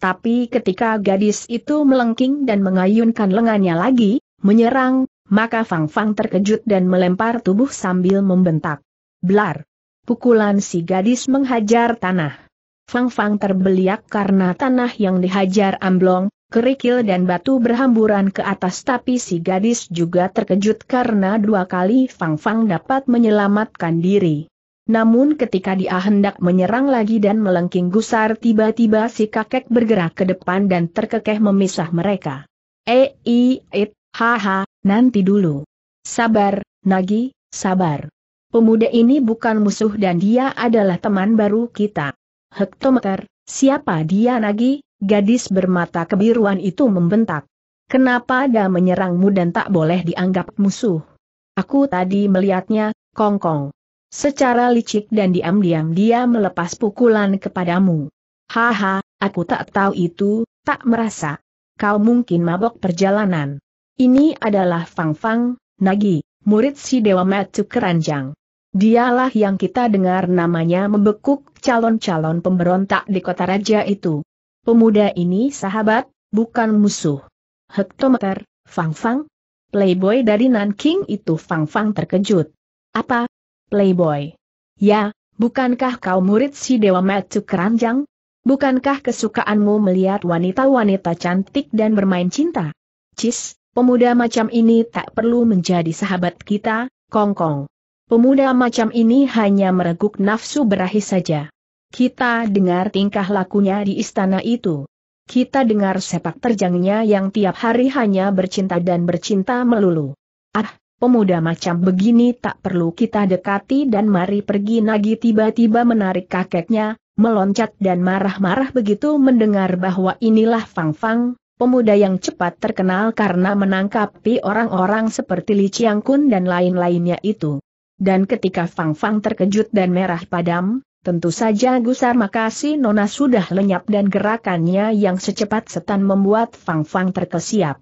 Tapi ketika gadis itu melengking dan mengayunkan lengannya lagi, menyerang, maka Fang Fang terkejut dan melempar tubuh sambil membentak. Blar! Pukulan si gadis menghajar tanah. Fang Fang terbeliak karena tanah yang dihajar amblong, kerikil dan batu berhamburan ke atas tapi si gadis juga terkejut karena dua kali Fang Fang dapat menyelamatkan diri. Namun ketika dia hendak menyerang lagi dan melengking gusar tiba-tiba si kakek bergerak ke depan dan terkekeh memisah mereka. Eh, i, it, haha, nanti dulu. Sabar, Nagi, sabar. Pemuda ini bukan musuh dan dia adalah teman baru kita. Hektometer, siapa dia Nagi? Gadis bermata kebiruan itu membentak. Kenapa dia menyerangmu dan tak boleh dianggap musuh? Aku tadi melihatnya, kongkong. -kong. Secara licik dan diam-diam dia melepas pukulan kepadamu. Haha, aku tak tahu itu, tak merasa. Kau mungkin mabok perjalanan. Ini adalah Fang Fang, Nagi, murid si Dewa Matu Keranjang. Dialah yang kita dengar namanya membekuk calon-calon pemberontak di kota raja itu. Pemuda ini sahabat, bukan musuh. Hektometer, Fang Fang? Playboy dari Nanking itu Fang Fang terkejut. Apa? Playboy? Ya, bukankah kau murid si Dewa Matsu Keranjang? Bukankah kesukaanmu melihat wanita-wanita cantik dan bermain cinta? Cis, pemuda macam ini tak perlu menjadi sahabat kita, Kongkong. Kong. Pemuda macam ini hanya mereguk nafsu berahi saja. Kita dengar tingkah lakunya di istana itu. Kita dengar sepak terjangnya yang tiap hari hanya bercinta dan bercinta melulu. Ah, pemuda macam begini tak perlu kita dekati dan mari pergi Nagi tiba-tiba menarik kakeknya, meloncat dan marah-marah begitu mendengar bahwa inilah Fang Fang, pemuda yang cepat terkenal karena menangkapi orang-orang seperti Li Chiang Kun dan lain-lainnya itu. Dan ketika Fang Fang terkejut dan merah padam, Tentu saja gusar makasih Nona sudah lenyap dan gerakannya yang secepat setan membuat Fang Fang terkesiap.